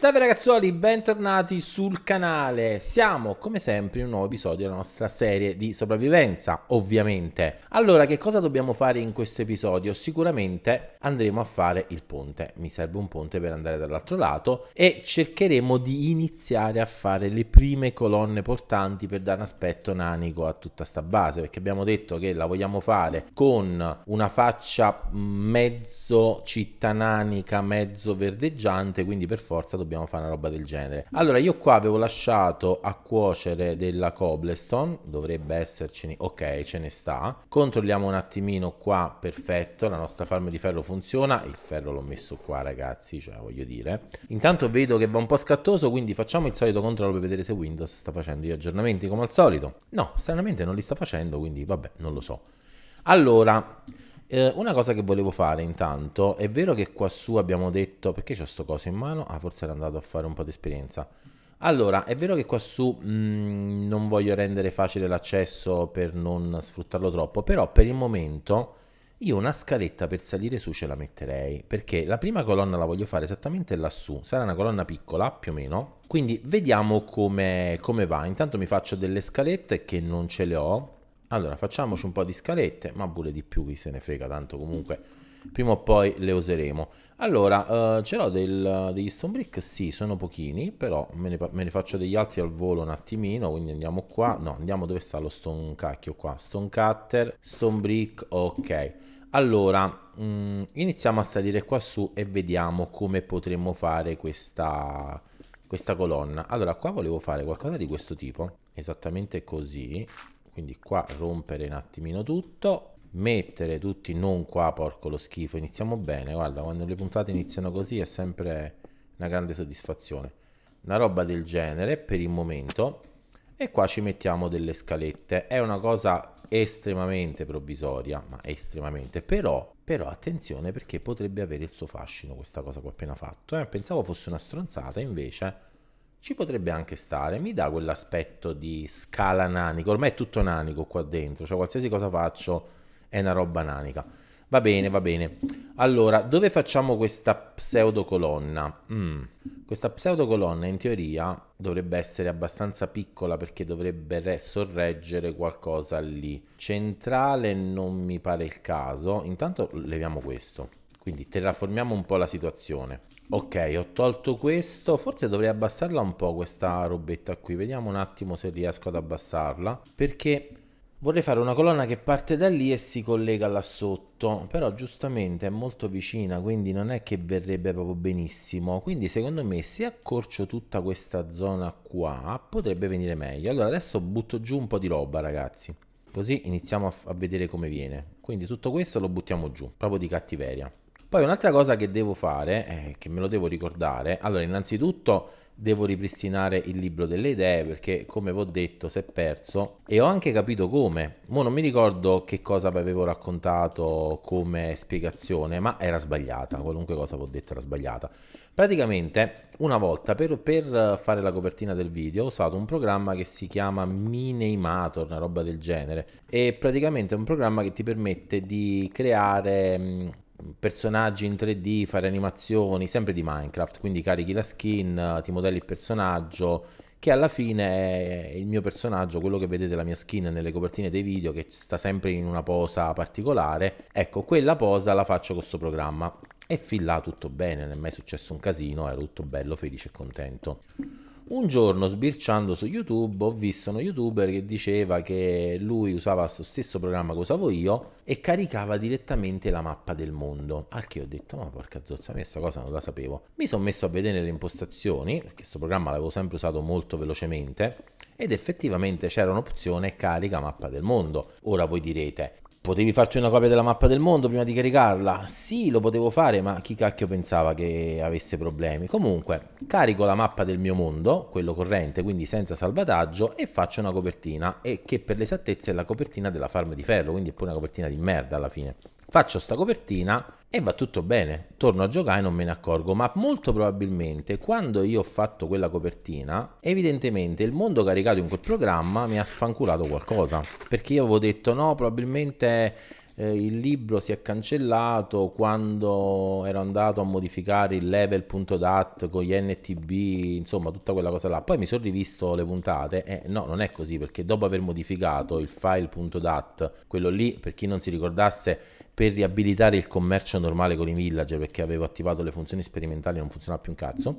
Salve ragazzuoli, bentornati sul canale. Siamo come sempre in un nuovo episodio della nostra serie di sopravvivenza, ovviamente. Allora, che cosa dobbiamo fare in questo episodio? Sicuramente andremo a fare il ponte. Mi serve un ponte per andare dall'altro lato e cercheremo di iniziare a fare le prime colonne portanti per dare un aspetto nanico a tutta sta base, perché abbiamo detto che la vogliamo fare con una faccia mezzo città nanica, mezzo verdeggiante, quindi per forza dobbiamo dobbiamo fare una roba del genere. Allora, io qua avevo lasciato a cuocere della cobblestone, dovrebbe esserci, ok, ce ne sta. Controlliamo un attimino qua, perfetto, la nostra farm di ferro funziona, il ferro l'ho messo qua ragazzi, cioè voglio dire. Intanto vedo che va un po' scattoso, quindi facciamo il solito controllo per vedere se Windows sta facendo gli aggiornamenti come al solito. No, stranamente non li sta facendo, quindi vabbè, non lo so. Allora, eh, una cosa che volevo fare intanto, è vero che qua su abbiamo detto, perché c'ho sto coso in mano? Ah, forse era andato a fare un po' di esperienza. Allora, è vero che qua su mh, mm, non voglio rendere facile l'accesso per non sfruttarlo troppo, però per il momento io una scaletta per salire su ce la metterei, perché la prima colonna la voglio fare esattamente lassù, sarà una colonna piccola più o meno, quindi vediamo come, come va. Intanto mi faccio delle scalette che non ce le ho, allora, facciamoci un po' di scalette, ma pure di più, chi se ne frega, tanto comunque prima o poi le useremo. Allora, eh, ce l'ho degli stone brick? Sì, sono pochini, però me ne, me ne, faccio degli altri al volo un attimino, quindi andiamo qua. No, andiamo dove sta lo stone cacchio qua. Stone cutter, stone brick, ok. Allora, mh, mm, iniziamo a salire qua su e vediamo come potremmo fare questa, questa colonna. Allora, qua volevo fare qualcosa di questo tipo, esattamente così quindi qua rompere un attimino tutto mettere tutti non qua porco lo schifo iniziamo bene guarda quando le puntate iniziano così è sempre una grande soddisfazione una roba del genere per il momento e qua ci mettiamo delle scalette è una cosa estremamente provvisoria ma estremamente però però attenzione perché potrebbe avere il suo fascino questa cosa che ho appena fatto eh? pensavo fosse una stronzata invece ci potrebbe anche stare, mi dà quell'aspetto di scala nanico, ormai è tutto nanico qua dentro, cioè qualsiasi cosa faccio è una roba nanica. Va bene, va bene. Allora, dove facciamo questa pseudocolonna? Mm. Questa pseudocolonna in teoria dovrebbe essere abbastanza piccola perché dovrebbe sorreggere qualcosa lì. Centrale non mi pare il caso. Intanto leviamo questo. Quindi terraformiamo un po' la situazione. Ok, ho tolto questo, forse dovrei abbassarla un po' questa robetta qui, vediamo un attimo se riesco ad abbassarla, perché vorrei fare una colonna che parte da lì e si collega là sotto, però giustamente è molto vicina, quindi non è che verrebbe proprio benissimo, quindi secondo me se accorcio tutta questa zona qua potrebbe venire meglio. Allora adesso butto giù un po' di roba ragazzi, così iniziamo a, a vedere come viene, quindi tutto questo lo buttiamo giù, proprio di cattiveria. Poi un'altra cosa che devo fare, eh, che me lo devo ricordare, allora innanzitutto devo ripristinare il libro delle idee perché come vi ho detto si è perso e ho anche capito come. Mo non mi ricordo che cosa vi avevo raccontato come spiegazione, ma era sbagliata, qualunque cosa vi ho detto era sbagliata. Praticamente una volta per, per fare la copertina del video ho usato un programma che si chiama Mineimator, una roba del genere. e praticamente è un programma che ti permette di creare... Mh, personaggi in 3D, fare animazioni, sempre di Minecraft, quindi carichi la skin, ti modelli il personaggio, che alla fine è il mio personaggio, quello che vedete la mia skin nelle copertine dei video, che sta sempre in una posa particolare, ecco, quella posa la faccio con questo programma. E fin là tutto bene, non è mai successo un casino, ero tutto bello, felice e contento. Un giorno sbirciando su YouTube ho visto uno youtuber che diceva che lui usava lo stesso programma che usavo io e caricava direttamente la mappa del mondo. Al che ho detto, ma porca zozza, questa cosa non la sapevo. Mi sono messo a vedere le impostazioni, perché questo programma l'avevo sempre usato molto velocemente, ed effettivamente c'era un'opzione carica mappa del mondo. Ora voi direte, Potevi farti una copia della mappa del mondo prima di caricarla? Sì, lo potevo fare, ma chi cacchio pensava che avesse problemi? Comunque, carico la mappa del mio mondo, quello corrente, quindi senza salvataggio, e faccio una copertina, e che per l'esattezza è la copertina della farm di ferro, quindi è pure una copertina di merda alla fine. Faccio sta copertina e va tutto bene, torno a giocare e non me ne accorgo, ma molto probabilmente quando io ho fatto quella copertina, evidentemente il mondo caricato in quel programma mi ha sfanculato qualcosa, perché io avevo detto no, probabilmente eh, il libro si è cancellato quando ero andato a modificare il level.dat con gli NTB, insomma tutta quella cosa là. Poi mi sono rivisto le puntate e eh, no, non è così perché dopo aver modificato il file.dat, quello lì per chi non si ricordasse per riabilitare il commercio normale con i villager perché avevo attivato le funzioni sperimentali e non funzionava più un cazzo.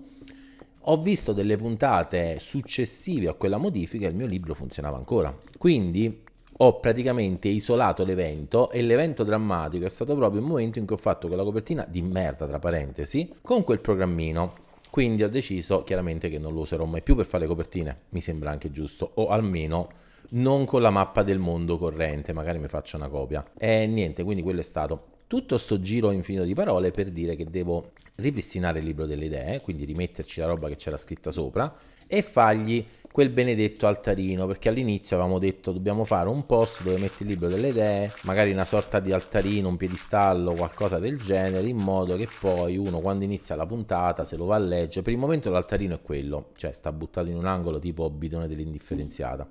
Ho visto delle puntate successive a quella modifica e il mio libro funzionava ancora. Quindi ho praticamente isolato l'evento e l'evento drammatico è stato proprio il momento in cui ho fatto quella copertina di merda, tra parentesi, con quel programmino quindi ho deciso chiaramente che non lo userò mai più per fare le copertine, mi sembra anche giusto, o almeno non con la mappa del mondo corrente, magari mi faccio una copia. E niente, quindi quello è stato tutto sto giro infinito di parole per dire che devo ripristinare il libro delle idee, quindi rimetterci la roba che c'era scritta sopra e fargli quel benedetto altarino, perché all'inizio avevamo detto dobbiamo fare un posto dove metti il libro delle idee, magari una sorta di altarino, un piedistallo, qualcosa del genere, in modo che poi uno quando inizia la puntata se lo va a leggere, per il momento l'altarino è quello, cioè sta buttato in un angolo tipo bidone dell'indifferenziata,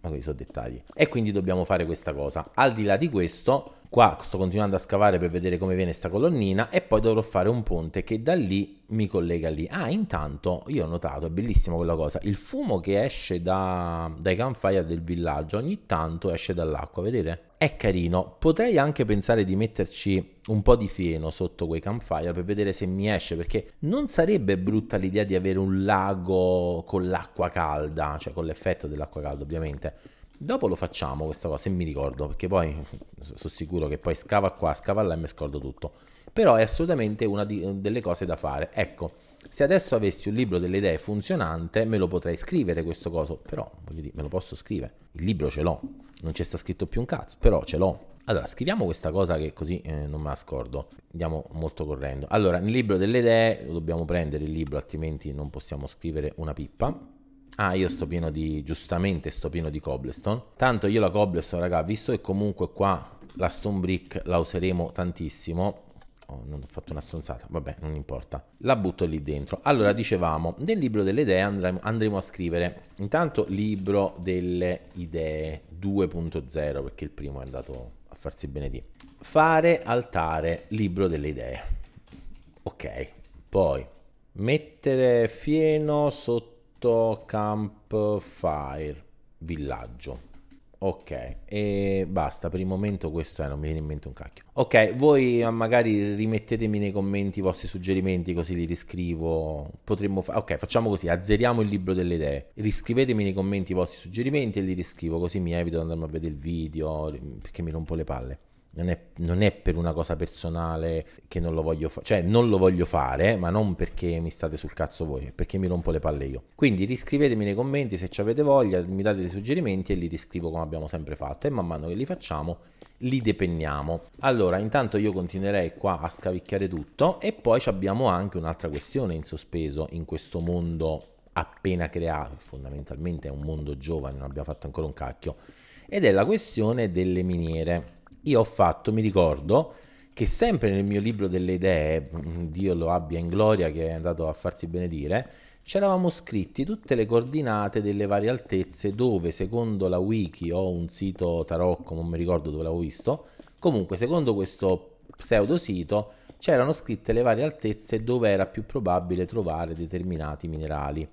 ma questi sono dettagli. E quindi dobbiamo fare questa cosa. Al di là di questo Qua sto continuando a scavare per vedere come viene sta colonnina e poi dovrò fare un ponte che da lì mi collega lì. Ah, intanto io ho notato, è bellissima quella cosa, il fumo che esce da, dai campfire del villaggio ogni tanto esce dall'acqua, vedete? È carino, potrei anche pensare di metterci un po' di fieno sotto quei campfire per vedere se mi esce, perché non sarebbe brutta l'idea di avere un lago con l'acqua calda, cioè con l'effetto dell'acqua calda ovviamente Dopo lo facciamo questa cosa, se mi ricordo, perché poi sono sicuro che poi scava qua, scava là e mi scordo tutto. Però è assolutamente una di, eh, delle cose da fare. Ecco, se adesso avessi un libro delle idee funzionante, me lo potrei scrivere questo coso, però voglio dire, me lo posso scrivere. Il libro ce l'ho, non c'è sta scritto più un cazzo, però ce l'ho. Allora, scriviamo questa cosa che così eh, non me la scordo. Andiamo molto correndo. Allora, nel libro delle idee lo dobbiamo prendere il libro, altrimenti non possiamo scrivere una pippa ah io sto pieno di, giustamente sto pieno di cobblestone, tanto io la cobblestone raga, visto che comunque qua la stone brick la useremo tantissimo, Oh, non ho fatto una stronzata, vabbè, non importa. La butto lì dentro. Allora, dicevamo, nel libro delle idee andremo, andremo a scrivere intanto libro delle idee 2.0, perché il primo è andato a farsi benedì. Fare altare libro delle idee. Ok, poi mettere fieno sotto campfire villaggio ok e basta per il momento questo è non mi viene in mente un cacchio ok voi eh, magari rimettetemi nei commenti i vostri suggerimenti così li riscrivo potremmo fare ok facciamo così azzeriamo il libro delle idee riscrivetemi nei commenti i vostri suggerimenti e li riscrivo così mi evito di andare a vedere il video perché mi rompo le palle non è, non è, per una cosa personale che non lo voglio fare, cioè non lo voglio fare, ma non perché mi state sul cazzo voi, perché mi rompo le palle io. Quindi riscrivetemi nei commenti se ci avete voglia, mi date dei suggerimenti e li riscrivo come abbiamo sempre fatto e man mano che li facciamo li depenniamo. Allora, intanto io continuerei qua a scavicchiare tutto e poi abbiamo anche un'altra questione in sospeso in questo mondo appena creato, fondamentalmente è un mondo giovane, non abbiamo fatto ancora un cacchio, ed è la questione delle miniere io ho fatto, mi ricordo, che sempre nel mio libro delle idee, mm, Dio lo abbia in gloria che è andato a farsi benedire, c'eravamo scritti tutte le coordinate delle varie altezze dove secondo la wiki o un sito tarocco, non mi ricordo dove l'avevo visto, comunque secondo questo pseudo sito c'erano scritte le varie altezze dove era più probabile trovare determinati minerali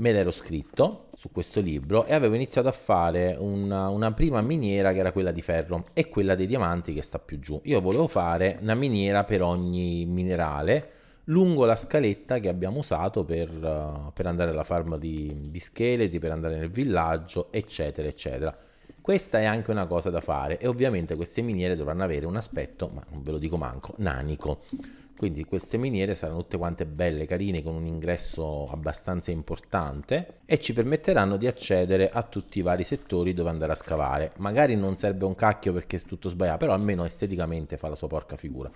me l'ero scritto su questo libro e avevo iniziato a fare una, una, prima miniera che era quella di ferro e quella dei diamanti che sta più giù. Io volevo fare una miniera per ogni minerale lungo la scaletta che abbiamo usato per, eh, per andare alla farma di, di scheletri, per andare nel villaggio, eccetera, eccetera. Questa è anche una cosa da fare e ovviamente queste miniere dovranno avere un aspetto, ma non ve lo dico manco, nanico. Quindi queste miniere saranno tutte quante belle, carine, con un ingresso abbastanza importante e ci permetteranno di accedere a tutti i vari settori dove andare a scavare. Magari non serve un cacchio perché è tutto sbagliato, però almeno esteticamente fa la sua porca figura.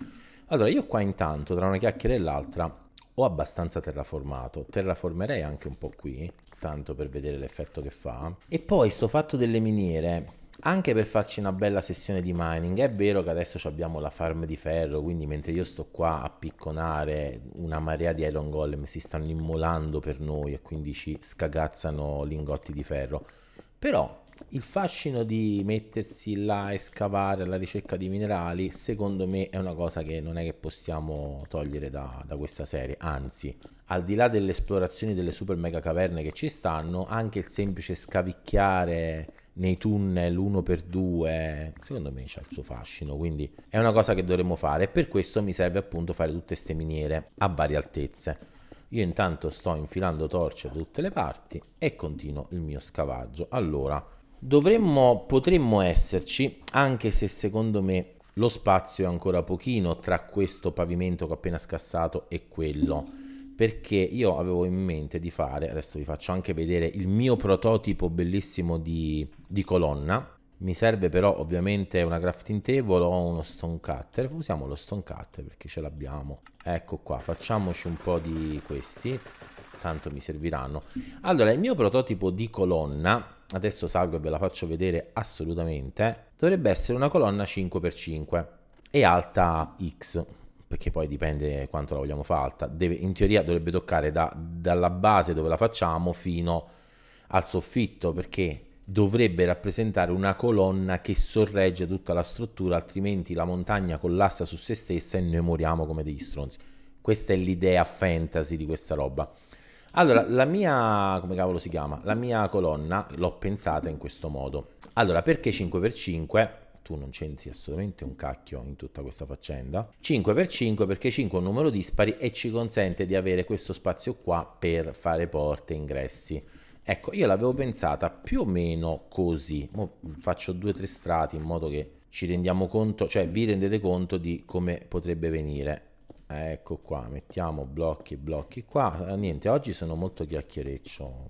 Allora, io qua intanto, tra una chiacchiera e l'altra, ho abbastanza terraformato. Terraformerei anche un po' qui, tanto per vedere l'effetto che fa. E poi sto fatto delle miniere anche per farci una bella sessione di mining. È vero che adesso abbiamo la farm di ferro, quindi mentre io sto qua a picconare una marea di iron golem si stanno immolando per noi e quindi ci scagazzano lingotti di ferro. Però il fascino di mettersi là e scavare alla ricerca di minerali, secondo me è una cosa che non è che possiamo togliere da, da questa serie. Anzi, al di là delle esplorazioni delle super mega caverne che ci stanno, anche il semplice scavicchiare nei tunnel uno per due, secondo me c'è il suo fascino, quindi è una cosa che dovremmo fare e per questo mi serve appunto fare tutte queste miniere a varie altezze. Io intanto sto infilando torce da tutte le parti e continuo il mio scavaggio. Allora, dovremmo, potremmo esserci, anche se secondo me lo spazio è ancora pochino tra questo pavimento che ho appena scassato e quello perché io avevo in mente di fare, adesso vi faccio anche vedere il mio prototipo bellissimo di, di colonna, mi serve però ovviamente una crafting table o uno stone cutter, usiamo lo stone cutter perché ce l'abbiamo, ecco qua, facciamoci un po' di questi, tanto mi serviranno. Allora, il mio prototipo di colonna, adesso salgo e ve la faccio vedere assolutamente, dovrebbe essere una colonna 5x5 e alta X, perché poi dipende quanto la vogliamo fare alta, deve, in teoria dovrebbe toccare da, dalla base dove la facciamo fino al soffitto, perché dovrebbe rappresentare una colonna che sorregge tutta la struttura, altrimenti la montagna collassa su se stessa e noi moriamo come degli stronzi. Questa è l'idea fantasy di questa roba. Allora, la mia, come cavolo si chiama? La mia colonna l'ho pensata in questo modo. Allora, perché 5x5? tu non c'entri assolutamente un cacchio in tutta questa faccenda. 5 per 5 perché 5 è un numero dispari e ci consente di avere questo spazio qua per fare porte, e ingressi. Ecco, io l'avevo pensata più o meno così. Mo faccio due o tre strati in modo che ci rendiamo conto, cioè vi rendete conto di come potrebbe venire. Ecco qua, mettiamo blocchi e blocchi qua. Niente, oggi sono molto chiacchiereccio.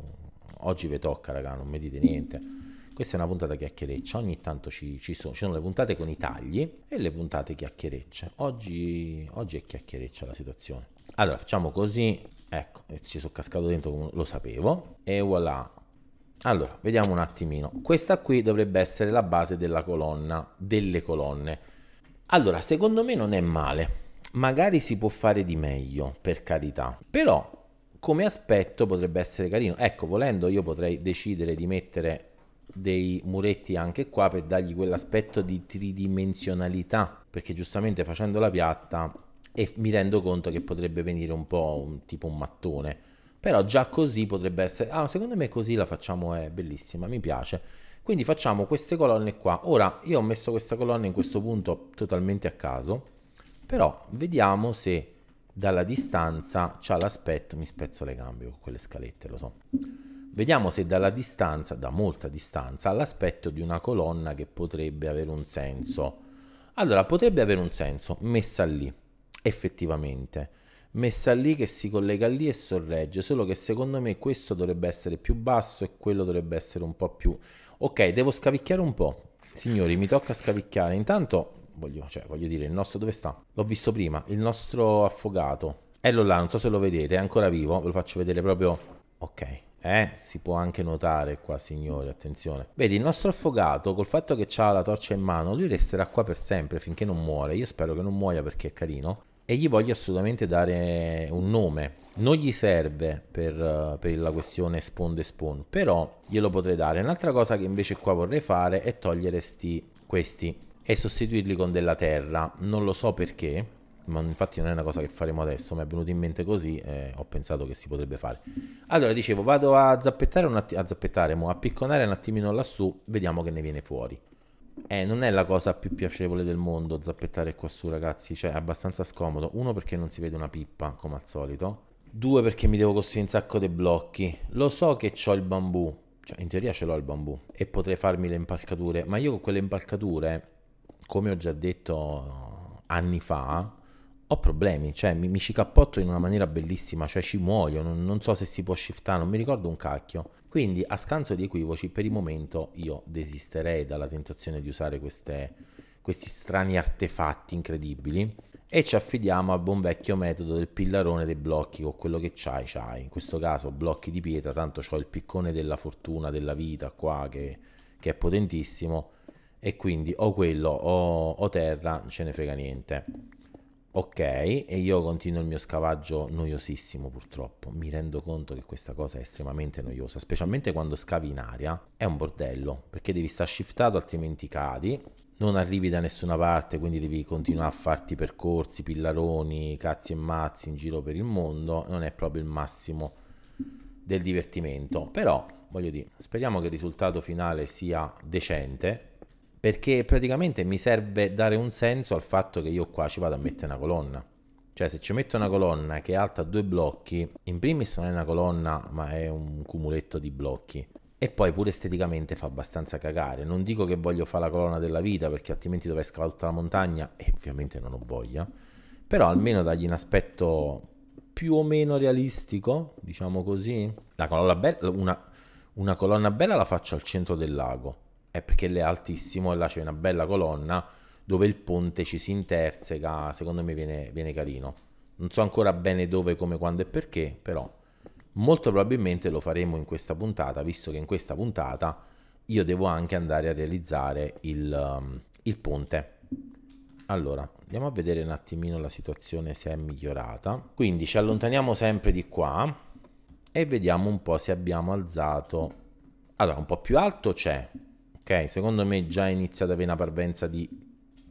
Oggi vi tocca, raga, non mi dite niente. Questa è una puntata chiacchiereccia, ogni tanto ci, ci, sono, ci sono le puntate con i tagli e le puntate chiacchierecce. Oggi, oggi è chiacchiereccia la situazione. Allora, facciamo così, ecco, ci sono cascato dentro, lo sapevo, e voilà. Allora, vediamo un attimino. Questa qui dovrebbe essere la base della colonna, delle colonne. Allora, secondo me non è male. Magari si può fare di meglio, per carità. Però, come aspetto potrebbe essere carino. Ecco, volendo io potrei decidere di mettere dei muretti anche qua per dargli quell'aspetto di tridimensionalità perché giustamente facendo la piatta e mi rendo conto che potrebbe venire un po' un, tipo un mattone però già così potrebbe essere ah secondo me così la facciamo è bellissima mi piace quindi facciamo queste colonne qua ora io ho messo questa colonna in questo punto totalmente a caso però vediamo se dalla distanza c'ha l'aspetto mi spezzo le gambe con quelle scalette lo so Vediamo se dalla distanza, da molta distanza, l'aspetto di una colonna che potrebbe avere un senso. Allora, potrebbe avere un senso, messa lì, effettivamente. Messa lì che si collega lì e sorregge, solo che secondo me questo dovrebbe essere più basso e quello dovrebbe essere un po' più... Ok, devo scavicchiare un po'. Signori, mi tocca scavicchiare. Intanto, voglio, cioè, voglio dire, il nostro dove sta? L'ho visto prima, il nostro affogato. Eccolo là, non so se lo vedete, è ancora vivo, ve lo faccio vedere proprio... Ok, eh, si può anche notare qua, signore, attenzione. Vedi, il nostro affogato, col fatto che ha la torcia in mano, lui resterà qua per sempre, finché non muore. Io spero che non muoia perché è carino. E gli voglio assolutamente dare un nome. Non gli serve per, eh, per la questione spawn de spawn, però glielo potrei dare. Un'altra cosa che invece qua vorrei fare è togliere sti, questi e sostituirli con della terra. Non lo so perché, ma infatti non è una cosa che faremo adesso, mi è venuto in mente così e ho pensato che si potrebbe fare. Allora, dicevo, vado a zappettare, un atti- a, zappettare mo, a picconare un attimino lassù, vediamo che ne viene fuori. Eh, non è la cosa più piacevole del mondo zappettare qua su, ragazzi, cioè è abbastanza scomodo. Uno perché non si vede una pippa, come al solito. Due perché mi devo costruire un sacco di blocchi. Lo so che ho il bambù, cioè in teoria ce l'ho il bambù e potrei farmi le impalcature, ma io con quelle impalcature, come ho già detto anni fa, ho problemi, cioè mi, mi ci cappotto in una maniera bellissima, cioè ci muoio, non, non, so se si può shiftare, non mi ricordo un cacchio. Quindi a scanso di equivoci, per il momento io desisterei dalla tentazione di usare queste, questi strani artefatti incredibili e ci affidiamo al buon vecchio metodo del pillarone dei blocchi o quello che c'hai, c'hai. In questo caso blocchi di pietra, tanto ho il piccone della fortuna, della vita qua che, che è potentissimo e quindi o quello o, o terra, non ce ne frega niente. Ok, e io continuo il mio scavaggio noiosissimo purtroppo. Mi rendo conto che questa cosa è estremamente noiosa, specialmente quando scavi in aria. È un bordello, perché devi stare shiftato altrimenti cadi. Non arrivi da nessuna parte, quindi devi continuare a farti percorsi, pillaroni, cazzi e mazzi in giro per il mondo. Non è proprio il massimo del divertimento. Però, voglio dire, speriamo che il risultato finale sia decente perché praticamente mi serve dare un senso al fatto che io qua ci vado a mettere una colonna. Cioè se ci metto una colonna che è alta due blocchi, in primis non è una colonna ma è un cumuletto di blocchi. E poi pure esteticamente fa abbastanza cagare. Non dico che voglio fare la colonna della vita perché altrimenti dovrei scavare tutta la montagna e ovviamente non ho voglia. Però almeno dagli un aspetto più o meno realistico, diciamo così. La colonna bella, una, una colonna bella la faccio al centro del lago è perché è altissimo e là c'è una bella colonna dove il ponte ci si interseca, secondo me viene, viene carino. Non so ancora bene dove, come, quando e perché, però molto probabilmente lo faremo in questa puntata, visto che in questa puntata io devo anche andare a realizzare il, um, il ponte. Allora, andiamo a vedere un attimino la situazione se è migliorata. Quindi ci allontaniamo sempre di qua e vediamo un po' se abbiamo alzato... Allora, un po' più alto c'è, Ok, secondo me già inizia ad avere una parvenza di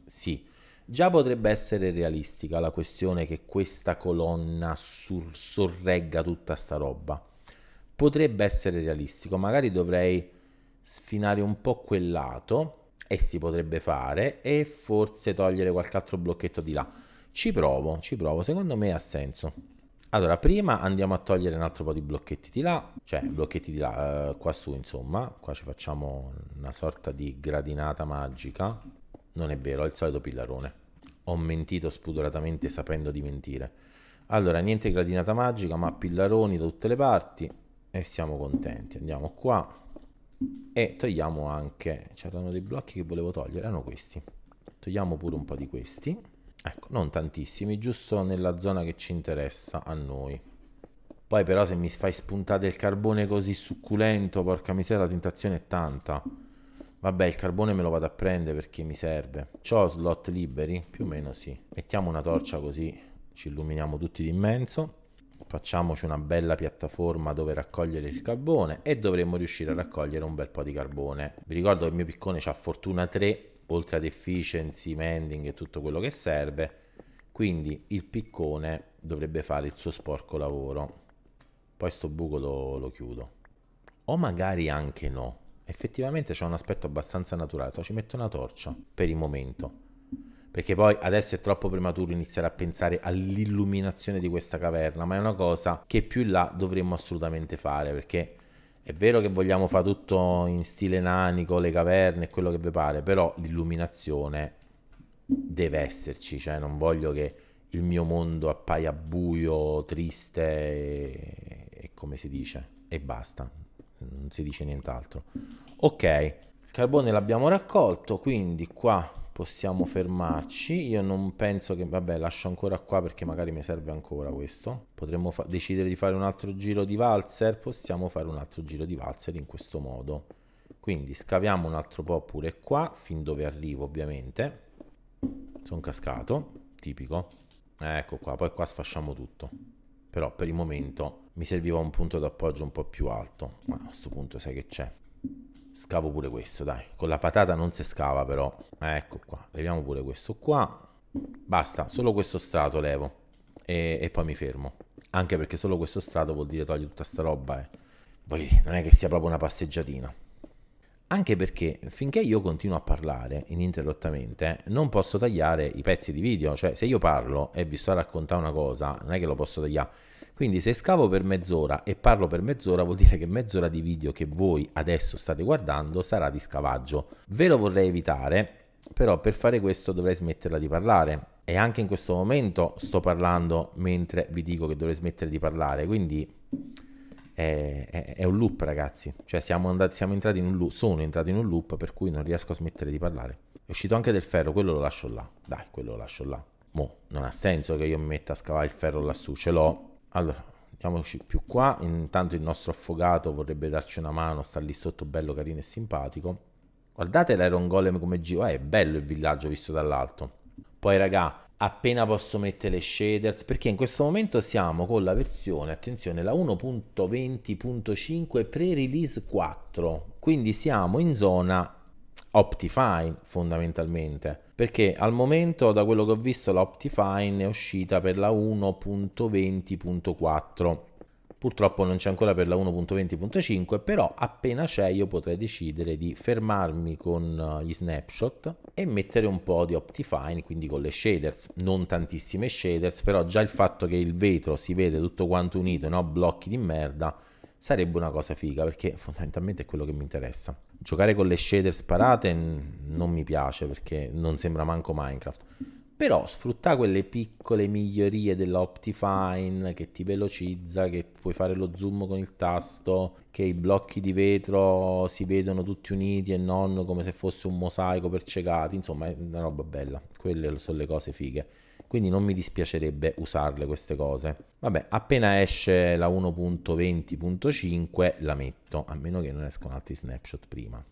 sì. Già potrebbe essere realistica la questione che questa colonna sur- sorregga tutta sta roba. Potrebbe essere realistico, magari dovrei sfinare un po' quel lato e si potrebbe fare e forse togliere qualche altro blocchetto di là. Ci provo, ci provo, secondo me ha senso. Allora, prima andiamo a togliere un altro po' di blocchetti di là, cioè blocchetti di là, eh, qua su insomma, qua ci facciamo una sorta di gradinata magica. Non è vero, è il solito pillarone. Ho mentito spudoratamente sapendo di mentire. Allora, niente gradinata magica, ma pillaroni da tutte le parti e siamo contenti. Andiamo qua e togliamo anche, c'erano dei blocchi che volevo togliere, erano ah, questi. Togliamo pure un po' di questi. Ecco, non tantissimi, giusto nella zona che ci interessa a noi. Poi però se mi fai spuntare il carbone così succulento, porca miseria, la tentazione è tanta. Vabbè, il carbone me lo vado a prendere perché mi serve. C'ho slot liberi? Più o meno sì. Mettiamo una torcia così ci illuminiamo tutti d'immenso. Facciamoci una bella piattaforma dove raccogliere il carbone e dovremmo riuscire a raccogliere un bel po' di carbone. Vi ricordo che il mio piccone ha fortuna 3 oltre ad efficiency, mending e tutto quello che serve. Quindi il piccone dovrebbe fare il suo sporco lavoro. Poi sto buco lo, lo chiudo. O magari anche no. Effettivamente c'è un aspetto abbastanza naturale. Ci metto una torcia per il momento. Perché poi adesso è troppo prematuro iniziare a pensare all'illuminazione di questa caverna, ma è una cosa che più in là dovremmo assolutamente fare, perché è vero che vogliamo fare tutto in stile nanico, le caverne, quello che vi pare, però l'illuminazione deve esserci, cioè non voglio che il mio mondo appaia buio, triste e, e come si dice, e basta, non si dice nient'altro. Ok, il carbone l'abbiamo raccolto, quindi qua possiamo fermarci. Io non penso che, vabbè, lascio ancora qua perché magari mi serve ancora questo. Potremmo decidere di fare un altro giro di valzer, possiamo fare un altro giro di valzer in questo modo. Quindi scaviamo un altro po' pure qua, fin dove arrivo ovviamente. Sono cascato, tipico. Eh, ecco qua, poi qua sfasciamo tutto. Però per il momento mi serviva un punto d'appoggio un po' più alto. Ma a questo punto sai che c'è. Scavo pure questo, dai. Con la patata non si scava però. Eh, ecco qua. Leviamo pure questo qua. Basta, solo questo strato levo. E, e poi mi fermo. Anche perché solo questo strato vuol dire togli tutta sta roba. Eh. Voglio non è che sia proprio una passeggiatina. Anche perché finché io continuo a parlare ininterrottamente, eh, non posso tagliare i pezzi di video. Cioè, se io parlo e vi sto a raccontare una cosa, non è che lo posso tagliare quindi se scavo per mezz'ora e parlo per mezz'ora vuol dire che mezz'ora di video che voi adesso state guardando sarà di scavaggio. Ve lo vorrei evitare, però per fare questo dovrei smetterla di parlare. E anche in questo momento sto parlando mentre vi dico che dovrei smettere di parlare, quindi è, è, è un loop ragazzi, cioè siamo, andati, siamo entrati in un loop, sono entrato in un loop per cui non riesco a smettere di parlare. È uscito anche del ferro, quello lo lascio là, dai, quello lo lascio là. Mo, non ha senso che io mi metta a scavare il ferro lassù, ce l'ho, allora, andiamoci più qua. Intanto il nostro affogato vorrebbe darci una mano, sta lì sotto bello carino e simpatico. Guardate l'Iron Golem come giro, eh, è bello il villaggio visto dall'alto. Poi raga, appena posso mettere le shaders, perché in questo momento siamo con la versione, attenzione, la 1.20.5 pre-release 4, quindi siamo in zona Optifine fondamentalmente perché al momento da quello che ho visto la Optifine è uscita per la 1.20.4 purtroppo non c'è ancora per la 1.20.5 però appena c'è io potrei decidere di fermarmi con eh, gli snapshot e mettere un po' di Optifine quindi con le shaders non tantissime shaders però già il fatto che il vetro si vede tutto quanto unito no blocchi di merda sarebbe una cosa figa perché fondamentalmente è quello che mi interessa giocare con le shader sparate non mi piace perché non sembra manco Minecraft. Però sfruttare quelle piccole migliorie dell'Optifine che ti velocizza, che puoi fare lo zoom con il tasto, che i blocchi di vetro si vedono tutti uniti e non come se fosse un mosaico per cecati. Insomma, è una roba bella. Quelle sono le cose fighe quindi non mi dispiacerebbe usarle queste cose. Vabbè, appena esce la 1.20.5 la metto, a meno che non escono altri snapshot prima.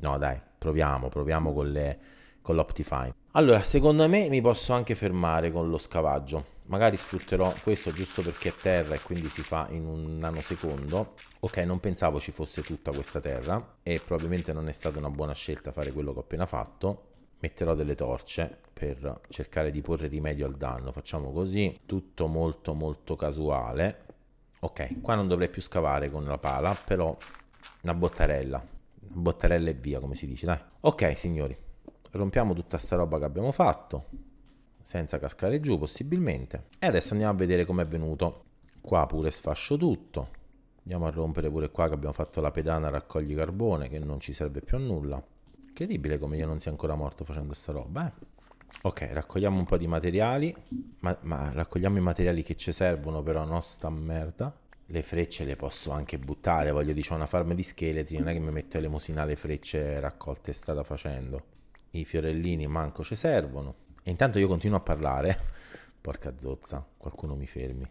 No dai, proviamo, proviamo con, le, con l'Optifine. Allora, secondo me mi posso anche fermare con lo scavaggio. Magari sfrutterò questo giusto perché è terra e quindi si fa in un nanosecondo. Ok, non pensavo ci fosse tutta questa terra e probabilmente non è stata una buona scelta fare quello che ho appena fatto metterò delle torce per cercare di porre rimedio al danno facciamo così tutto molto molto casuale ok qua non dovrei più scavare con la pala però una bottarella una bottarella e via come si dice dai ok signori rompiamo tutta sta roba che abbiamo fatto senza cascare giù possibilmente e adesso andiamo a vedere com'è venuto qua pure sfascio tutto andiamo a rompere pure qua che abbiamo fatto la pedana raccogli carbone che non ci serve più a nulla Incredibile come io non sia ancora morto facendo sta roba, eh. Ok, raccogliamo un po' di materiali, ma, ma raccogliamo i materiali che ci servono però, non sta merda. Le frecce le posso anche buttare, voglio dire, ho una farma di scheletri, non è che mi metto a elemosina le frecce raccolte strada facendo. I fiorellini manco ci servono. E intanto io continuo a parlare. Porca zozza, qualcuno mi fermi.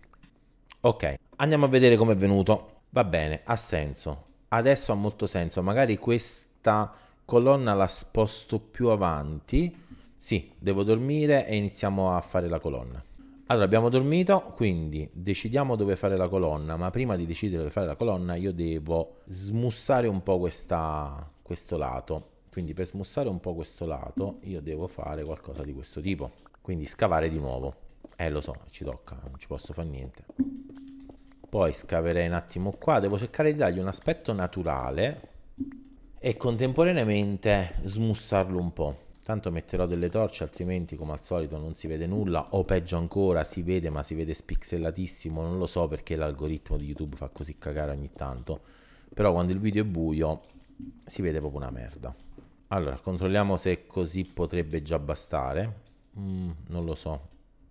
Ok, andiamo a vedere come è venuto. Va bene, ha senso. Adesso ha molto senso, magari questa colonna la sposto più avanti. Sì, devo dormire e iniziamo a fare la colonna. Allora, abbiamo dormito, quindi decidiamo dove fare la colonna, ma prima di decidere dove fare la colonna io devo smussare un po' questa, questo lato. Quindi per smussare un po' questo lato io devo fare qualcosa di questo tipo. Quindi scavare di nuovo. Eh, lo so, ci tocca, non ci posso fare niente. Poi scaverei un attimo qua, devo cercare di dargli un aspetto naturale e contemporaneamente smussarlo un po'. Tanto metterò delle torce, altrimenti come al solito non si vede nulla, o peggio ancora si vede ma si vede spixellatissimo, non lo so perché l'algoritmo di YouTube fa così cagare ogni tanto, però quando il video è buio si vede proprio una merda. Allora, controlliamo se così potrebbe già bastare, mm, non lo so,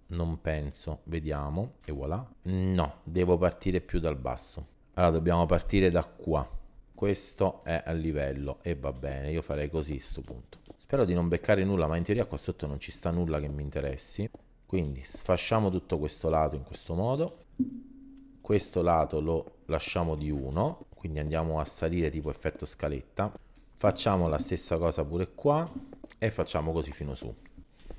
non penso, vediamo, e voilà. No, devo partire più dal basso. Allora, dobbiamo partire da qua questo è a livello e va bene, io farei così a questo punto. Spero di non beccare nulla, ma in teoria qua sotto non ci sta nulla che mi interessi. Quindi sfasciamo tutto questo lato in questo modo. Questo lato lo lasciamo di 1, quindi andiamo a salire tipo effetto scaletta. Facciamo la stessa cosa pure qua e facciamo così fino su.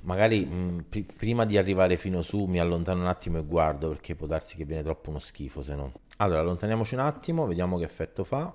Magari mh, pr prima di arrivare fino su mi allontano un attimo e guardo perché può darsi che viene troppo uno schifo se no. Allora allontaniamoci un attimo, vediamo che effetto fa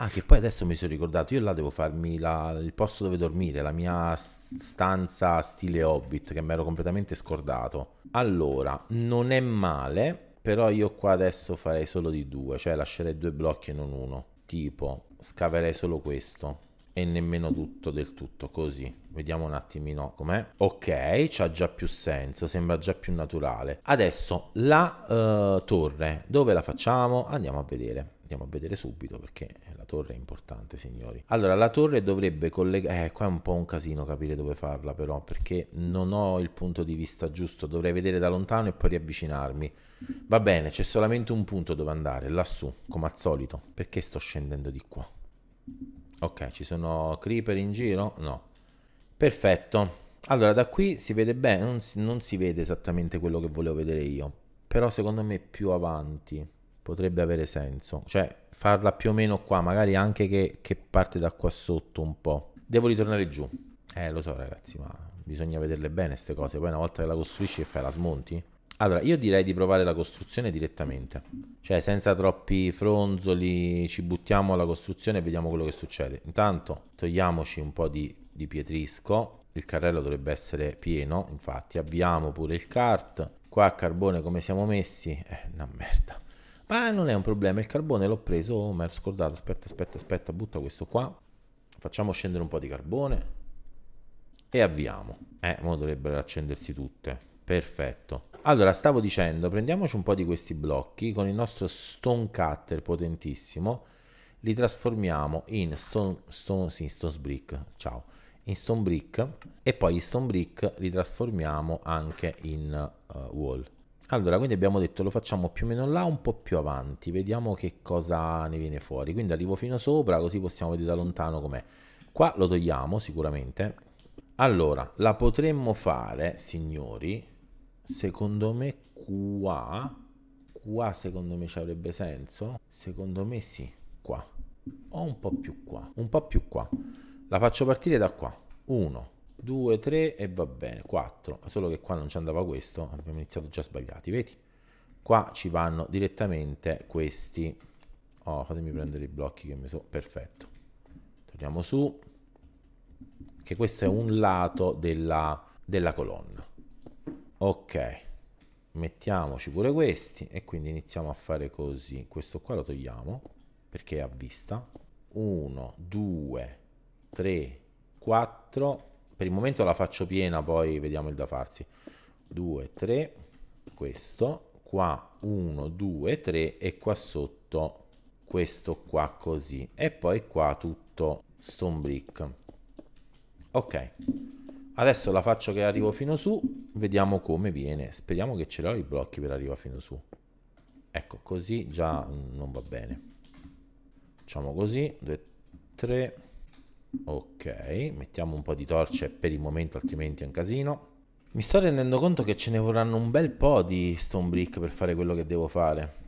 Ah, che poi adesso mi sono ricordato, io là devo farmi la, il posto dove dormire, la mia stanza stile Hobbit, che mi ero completamente scordato. Allora, non è male, però io qua adesso farei solo di due, cioè lascerei due blocchi e non uno. Tipo, scaverei solo questo e nemmeno tutto del tutto, così. Vediamo un attimino com'è. Ok, c'ha già più senso, sembra già più naturale. Adesso, la uh, torre, dove la facciamo? Andiamo a vedere. Andiamo a vedere subito perché torre è importante, signori. Allora, la torre dovrebbe collegare... Eh, qua è un po' un casino capire dove farla, però, perché non ho il punto di vista giusto. Dovrei vedere da lontano e poi riavvicinarmi. Va bene, c'è solamente un punto dove andare, lassù, come al solito. Perché sto scendendo di qua? Ok, ci sono creeper in giro? No. Perfetto. Allora, da qui si vede bene, non non si vede esattamente quello che volevo vedere io. Però secondo me più avanti potrebbe avere senso. Cioè farla più o meno qua, magari anche che, che parte da qua sotto un po'. Devo ritornare giù. Eh, lo so ragazzi, ma bisogna vederle bene queste cose. Poi una volta che la costruisci e fai la smonti. Allora, io direi di provare la costruzione direttamente. Cioè, senza troppi fronzoli, ci buttiamo alla costruzione e vediamo quello che succede. Intanto, togliamoci un po' di, di pietrisco. Il carrello dovrebbe essere pieno, infatti. Avviamo pure il kart. Qua a carbone come siamo messi? Eh, una merda. Ma non è un problema, il carbone l'ho preso, oh, mi ero scordato, aspetta, aspetta, aspetta, butta questo qua. Facciamo scendere un po' di carbone. E avviamo. Eh, ora dovrebbero accendersi tutte. Perfetto. Allora, stavo dicendo, prendiamoci un po' di questi blocchi con il nostro stone cutter potentissimo, li trasformiamo in stone, stone, sì, stone brick, ciao, in stone brick e poi gli stone brick li trasformiamo anche in uh, wall. Allora, quindi abbiamo detto lo facciamo più o meno là, un po' più avanti, vediamo che cosa ne viene fuori. Quindi arrivo fino sopra, così possiamo vedere da lontano com'è. Qua lo togliamo sicuramente. Allora, la potremmo fare, signori, secondo me qua, qua secondo me ci avrebbe senso. Secondo me sì, qua. O un po' più qua, un po' più qua. La faccio partire da qua. 1, 2, 3 e va bene, 4, solo che qua non ci andava questo, abbiamo iniziato già sbagliati, vedi? Qua ci vanno direttamente questi, oh, fatemi prendere i blocchi che mi sono, perfetto, torniamo su, che questo è un lato della, della colonna, ok, mettiamoci pure questi e quindi iniziamo a fare così, questo qua lo togliamo perché è a vista, 1, 2, 3, 4, per il momento la faccio piena, poi vediamo il da farsi. 2, 3, questo, qua 1, 2, 3 e qua sotto questo qua così. E poi qua tutto stone brick. Ok, adesso la faccio che arrivo fino su, vediamo come viene. Speriamo che ce l'ho i blocchi per arrivare fino su. Ecco, così già mm, non va bene. Facciamo così, 2, 3... Ok, mettiamo un po' di torce per il momento, altrimenti è un casino. Mi sto rendendo conto che ce ne vorranno un bel po' di stone brick per fare quello che devo fare.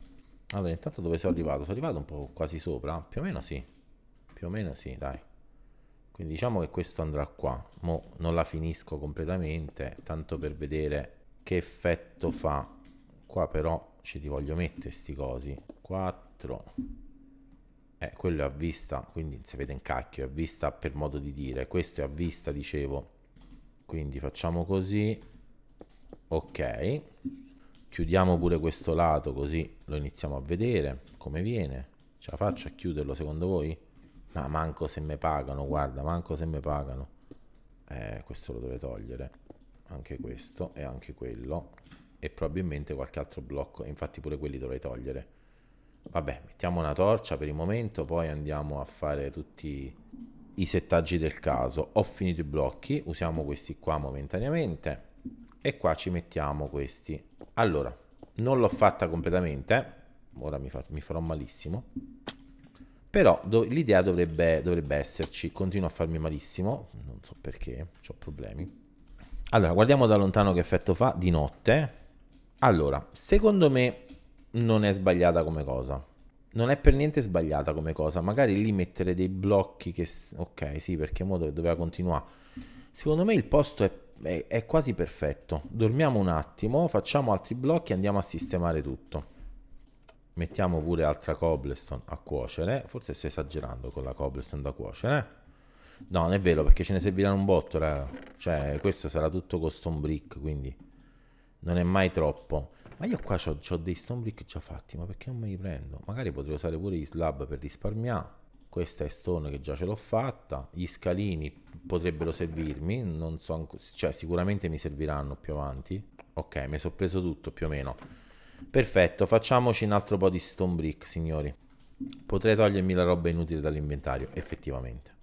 Allora, intanto dove sono arrivato? Sono arrivato un po' quasi sopra? Più o meno sì. Più o meno sì, dai. Quindi diciamo che questo andrà qua. Mo non la finisco completamente, tanto per vedere che effetto fa. Qua però ci li voglio mettere sti cosi. 4 eh, quello è a vista, quindi si vede in cacchio, è a vista per modo di dire, questo è a vista, dicevo. Quindi facciamo così, ok, chiudiamo pure questo lato così lo iniziamo a vedere come viene. Ce la faccio a chiuderlo secondo voi? Ma manco se me pagano, guarda, manco se me pagano. Eh, questo lo dovrei togliere, anche questo e anche quello e probabilmente qualche altro blocco, infatti pure quelli dovrei togliere Vabbè, mettiamo una torcia per il momento, poi andiamo a fare tutti i settaggi del caso. Ho finito i blocchi, usiamo questi qua momentaneamente e qua ci mettiamo questi. Allora, non l'ho fatta completamente, eh. ora mi, fa, mi farò malissimo, però do, l'idea dovrebbe, dovrebbe esserci. Continuo a farmi malissimo, non so perché, ho problemi. Allora, guardiamo da lontano che effetto fa di notte. Allora, secondo me non è sbagliata come cosa. Non è per niente sbagliata come cosa. Magari lì mettere dei blocchi che... Ok, sì, perché mo doveva continuare. Secondo me il posto è, è, è quasi perfetto. Dormiamo un attimo, facciamo altri blocchi e andiamo a sistemare tutto. Mettiamo pure altra cobblestone a cuocere. Forse sto esagerando con la cobblestone da cuocere. Eh. No, non è vero, perché ce ne serviranno un botto, raga. Cioè, questo sarà tutto custom brick, quindi non è mai troppo. Ma io qua ho, ho dei stone brick già fatti, ma perché non me li prendo? Magari potrei usare pure gli slab per risparmiare. Questa è stone che già ce l'ho fatta. Gli scalini potrebbero servirmi, non so, cioè sicuramente mi serviranno più avanti. Ok, mi sono preso tutto più o meno. Perfetto, facciamoci un altro po' di stone brick, signori. Potrei togliermi la roba inutile dall'inventario, effettivamente.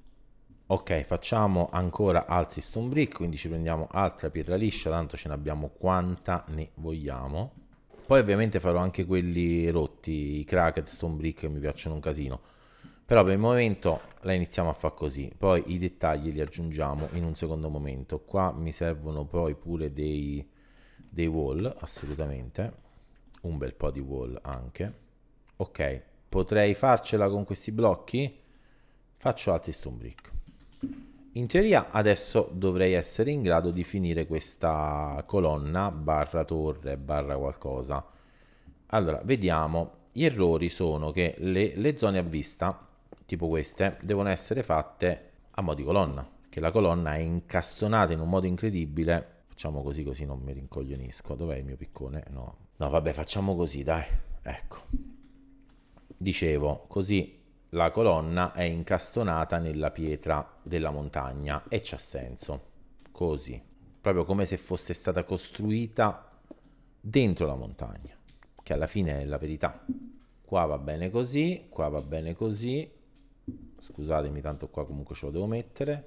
Ok, facciamo ancora altri stone brick, quindi ci prendiamo altra pietra liscia, tanto ce ne abbiamo quanta ne vogliamo. Poi ovviamente farò anche quelli rotti, i cracked, stone brick che mi piacciono un casino. Però per il momento la iniziamo a fare così, poi i dettagli li aggiungiamo in un secondo momento. Qua mi servono poi pure dei, dei wall, assolutamente. Un bel po' di wall anche. Ok, potrei farcela con questi blocchi? Faccio altri stone brick. In teoria adesso dovrei essere in grado di finire questa colonna barra torre barra qualcosa. Allora, vediamo. Gli errori sono che le, le zone a vista, tipo queste, devono essere fatte a mo' di colonna. Che la colonna è incastonata in un modo incredibile facciamo così così non mi rincoglionisco. Dov'è il mio piccone? No. No, vabbè, facciamo così, dai. Ecco. Dicevo, così la colonna è incastonata nella pietra della montagna e c'ha senso, così, proprio come se fosse stata costruita dentro la montagna, che alla fine è la verità. Qua va bene così, qua va bene così, scusatemi tanto qua comunque ce lo devo mettere.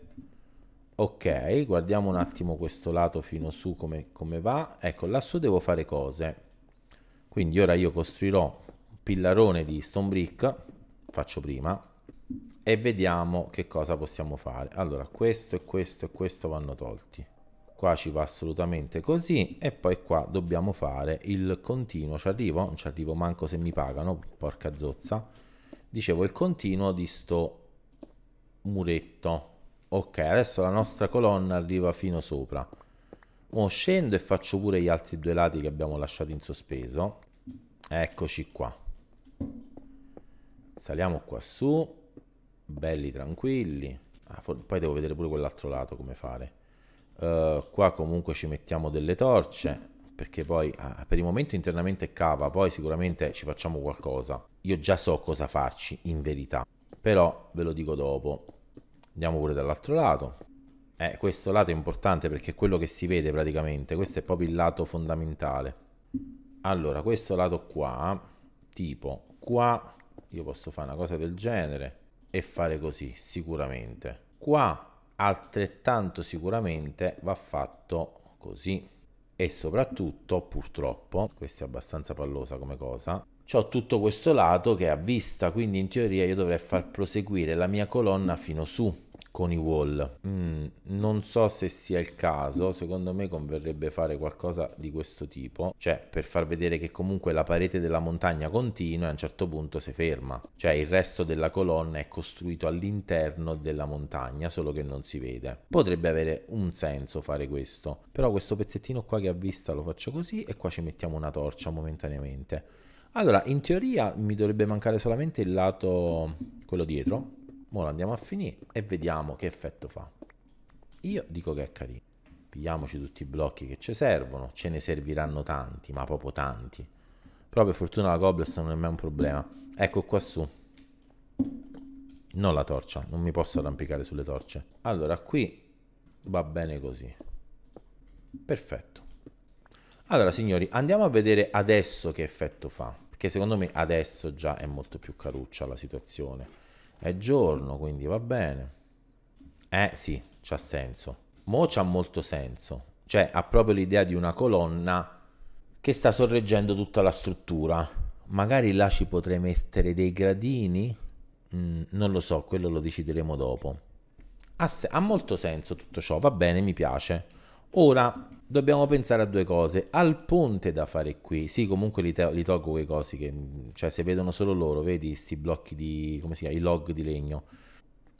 Ok, guardiamo un attimo questo lato fino su come, come va. Ecco, lassù devo fare cose. Quindi ora io costruirò un pillarone di stone brick faccio prima e vediamo che cosa possiamo fare. Allora, questo e questo e questo vanno tolti. Qua ci va assolutamente così e poi qua dobbiamo fare il continuo. Ci arrivo? Non ci arrivo manco se mi pagano, porca zozza. Dicevo il continuo di sto muretto. Ok, adesso la nostra colonna arriva fino sopra. Mo scendo e faccio pure gli altri due lati che abbiamo lasciato in sospeso. Eccoci qua. Saliamo quassù belli tranquilli. Ah, poi devo vedere pure quell'altro lato come fare. Uh, qua comunque ci mettiamo delle torce perché poi ah, per il momento internamente cava, poi sicuramente ci facciamo qualcosa. Io già so cosa farci in verità, però ve lo dico dopo. Andiamo pure dall'altro lato. Eh, questo lato è importante perché è quello che si vede praticamente, questo è proprio il lato fondamentale. Allora, questo lato qua, tipo qua io posso fare una cosa del genere e fare così sicuramente qua altrettanto sicuramente va fatto così e soprattutto purtroppo questa è abbastanza pallosa come cosa ho tutto questo lato che è a vista quindi in teoria io dovrei far proseguire la mia colonna fino su con i wall. Mm, non so se sia il caso, secondo me converrebbe fare qualcosa di questo tipo, cioè per far vedere che comunque la parete della montagna continua e a un certo punto si ferma, cioè il resto della colonna è costruito all'interno della montagna, solo che non si vede. Potrebbe avere un senso fare questo, però questo pezzettino qua che a vista lo faccio così e qua ci mettiamo una torcia momentaneamente. Allora, in teoria mi dovrebbe mancare solamente il lato, quello dietro, Ora andiamo a finire e vediamo che effetto fa. Io dico che è carino. Pigliamoci tutti i blocchi che ci servono, ce ne serviranno tanti, ma proprio tanti. Però per fortuna la cobblestone non è mai un problema. Ecco qua su. Non la torcia, non mi posso arrampicare sulle torce. Allora qui va bene così. Perfetto. Allora signori, andiamo a vedere adesso che effetto fa. Perché secondo me adesso già è molto più caruccia la situazione è giorno, quindi va bene. Eh sì, c'ha senso. Mo c'ha molto senso. Cioè, ha proprio l'idea di una colonna che sta sorreggendo tutta la struttura. Magari là ci potrei mettere dei gradini? Mm, non lo so, quello lo decideremo dopo. Ha, se- ha molto senso tutto ciò, va bene, mi piace. Ora dobbiamo pensare a due cose. Al ponte da fare qui, sì, comunque li, li tolgo quei cosi che, cioè, se vedono solo loro, vedi sti blocchi di, come si chiama, i log di legno.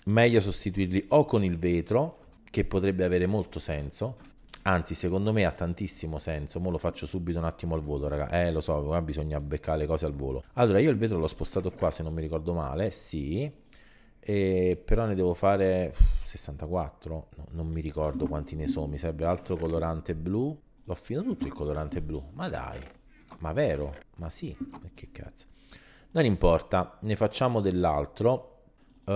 Meglio sostituirli o con il vetro, che potrebbe avere molto senso. Anzi, secondo me ha tantissimo senso. Mo lo faccio subito un attimo al volo, raga. Eh, lo so, qua bisogna beccare le cose al volo. Allora, io il vetro l'ho spostato qua, se non mi ricordo male. Sì e però ne devo fare 64, no, non mi ricordo quanti ne sono mi serve altro colorante blu, l'ho finito tutto il colorante blu, ma dai, ma vero, ma sì, ma che cazzo. Non importa, ne facciamo dell'altro, uh,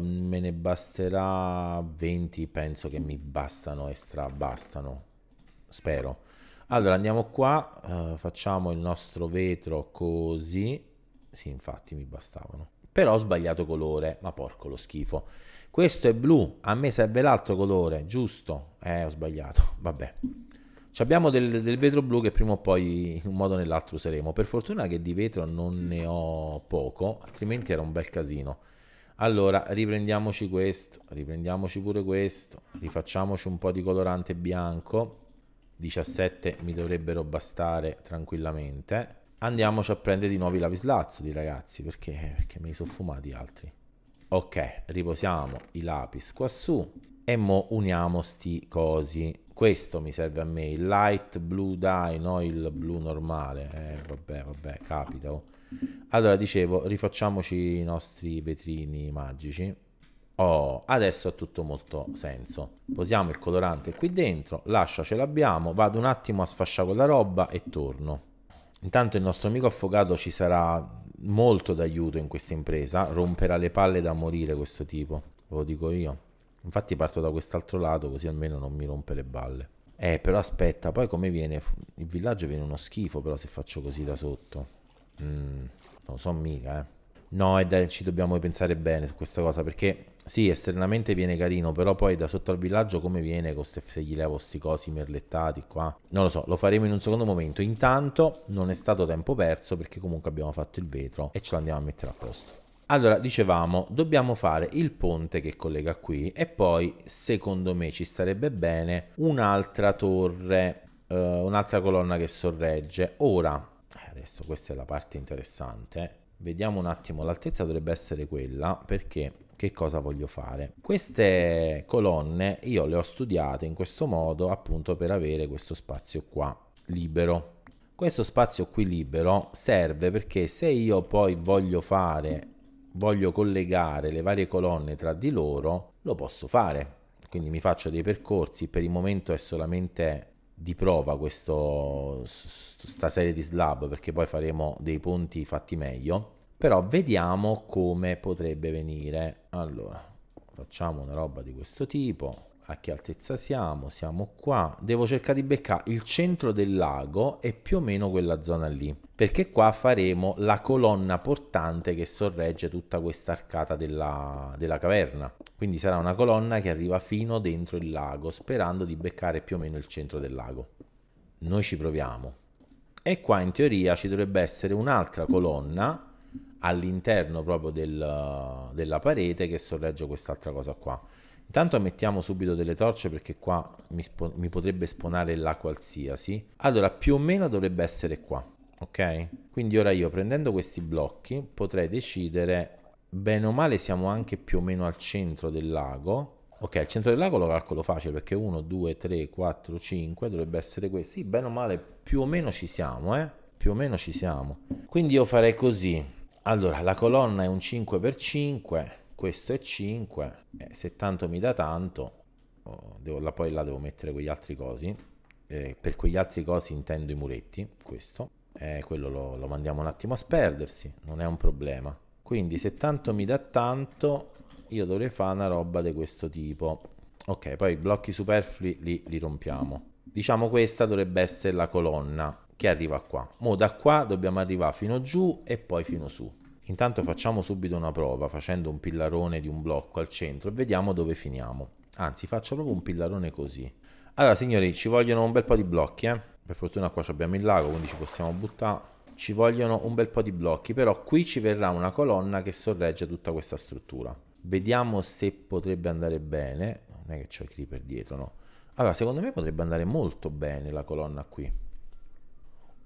me ne basterà 20, penso che mi bastano e strabastano, spero. Allora andiamo qua, uh, facciamo il nostro vetro così, sì infatti mi bastavano però ho sbagliato colore, ma porco lo schifo. Questo è blu, a me serve l'altro colore, giusto? Eh, ho sbagliato, vabbè. Ci Abbiamo del, del, vetro blu che prima o poi in un modo o nell'altro useremo. Per fortuna che di vetro non ne ho poco, altrimenti era un bel casino. Allora, riprendiamoci questo, riprendiamoci pure questo, rifacciamoci un po' di colorante bianco. 17 mi dovrebbero bastare tranquillamente andiamoci a prendere di nuovo i lapislazzuli ragazzi perché, perché me li sono fumati altri ok riposiamo i lapis qua su e mo uniamo sti cosi questo mi serve a me il light blue dye no il blu normale eh vabbè vabbè capita oh. allora dicevo rifacciamoci i nostri vetrini magici Oh, adesso ha tutto molto senso. Posiamo il colorante qui dentro, lascia ce l'abbiamo, vado un attimo a sfasciare quella roba e torno. Intanto il nostro amico affogato ci sarà molto d'aiuto in questa impresa, romperà le palle da morire questo tipo, ve lo dico io. Infatti parto da quest'altro lato così almeno non mi rompe le balle. Eh, però aspetta, poi come viene... Il villaggio viene uno schifo però se faccio così da sotto. Mm, non so mica, eh. No, e dai, ci dobbiamo pensare bene su questa cosa perché sì, esternamente viene carino, però poi da sotto al villaggio come viene con ste, se gli levo sti cosi merlettati qua? Non lo so, lo faremo in un secondo momento. Intanto non è stato tempo perso perché comunque abbiamo fatto il vetro e ce l'andiamo a mettere a posto. Allora, dicevamo, dobbiamo fare il ponte che collega qui e poi, secondo me, ci starebbe bene un'altra torre, eh, un'altra colonna che sorregge. Ora, eh, adesso questa è la parte interessante, eh. Vediamo un attimo, l'altezza dovrebbe essere quella perché che cosa voglio fare? Queste colonne io le ho studiate in questo modo appunto per avere questo spazio qua libero. Questo spazio qui libero serve perché se io poi voglio fare, voglio collegare le varie colonne tra di loro, lo posso fare. Quindi mi faccio dei percorsi, per il momento è solamente di prova questo, questa serie di slab perché poi faremo dei ponti fatti meglio però vediamo come potrebbe venire allora facciamo una roba di questo tipo a che altezza siamo, siamo qua, devo cercare di beccare il centro del lago e più o meno quella zona lì, perché qua faremo la colonna portante che sorregge tutta questa arcata della, della caverna, quindi sarà una colonna che arriva fino dentro il lago, sperando di beccare più o meno il centro del lago. Noi ci proviamo. E qua in teoria ci dovrebbe essere un'altra colonna all'interno proprio del, della parete che sorregge quest'altra cosa qua. Intanto mettiamo subito delle torce perché qua mi, mi, potrebbe sponare la qualsiasi. Allora, più o meno dovrebbe essere qua, ok? Quindi ora io prendendo questi blocchi potrei decidere, bene o male siamo anche più o meno al centro del lago. Ok, al centro del lago lo calcolo facile perché 1, 2, 3, 4, 5 dovrebbe essere questo. Sì, bene o male più o meno ci siamo, eh? Più o meno ci siamo. Quindi io farei così. Allora, la colonna è un 5x5 questo è 5, eh, se tanto mi dà tanto, oh, devo, la, poi là devo mettere quegli altri cosi, eh, per quegli altri cosi intendo i muretti, questo, eh, quello lo, lo mandiamo un attimo a sperdersi, non è un problema. Quindi se tanto mi dà tanto, io dovrei fare una roba di questo tipo. Ok, poi i blocchi superflui li, li rompiamo. Diciamo questa dovrebbe essere la colonna che arriva qua. Mo da qua dobbiamo arrivare fino giù e poi fino su. Intanto facciamo subito una prova facendo un pillarone di un blocco al centro e vediamo dove finiamo. Anzi, faccio proprio un pillarone così. Allora, signori, ci vogliono un bel po' di blocchi, eh? Per fortuna qua abbiamo il lago, quindi ci possiamo buttare. Ci vogliono un bel po' di blocchi, però qui ci verrà una colonna che sorregge tutta questa struttura. Vediamo se potrebbe andare bene. Non è che c'ho i creeper dietro, no? Allora, secondo me potrebbe andare molto bene la colonna qui.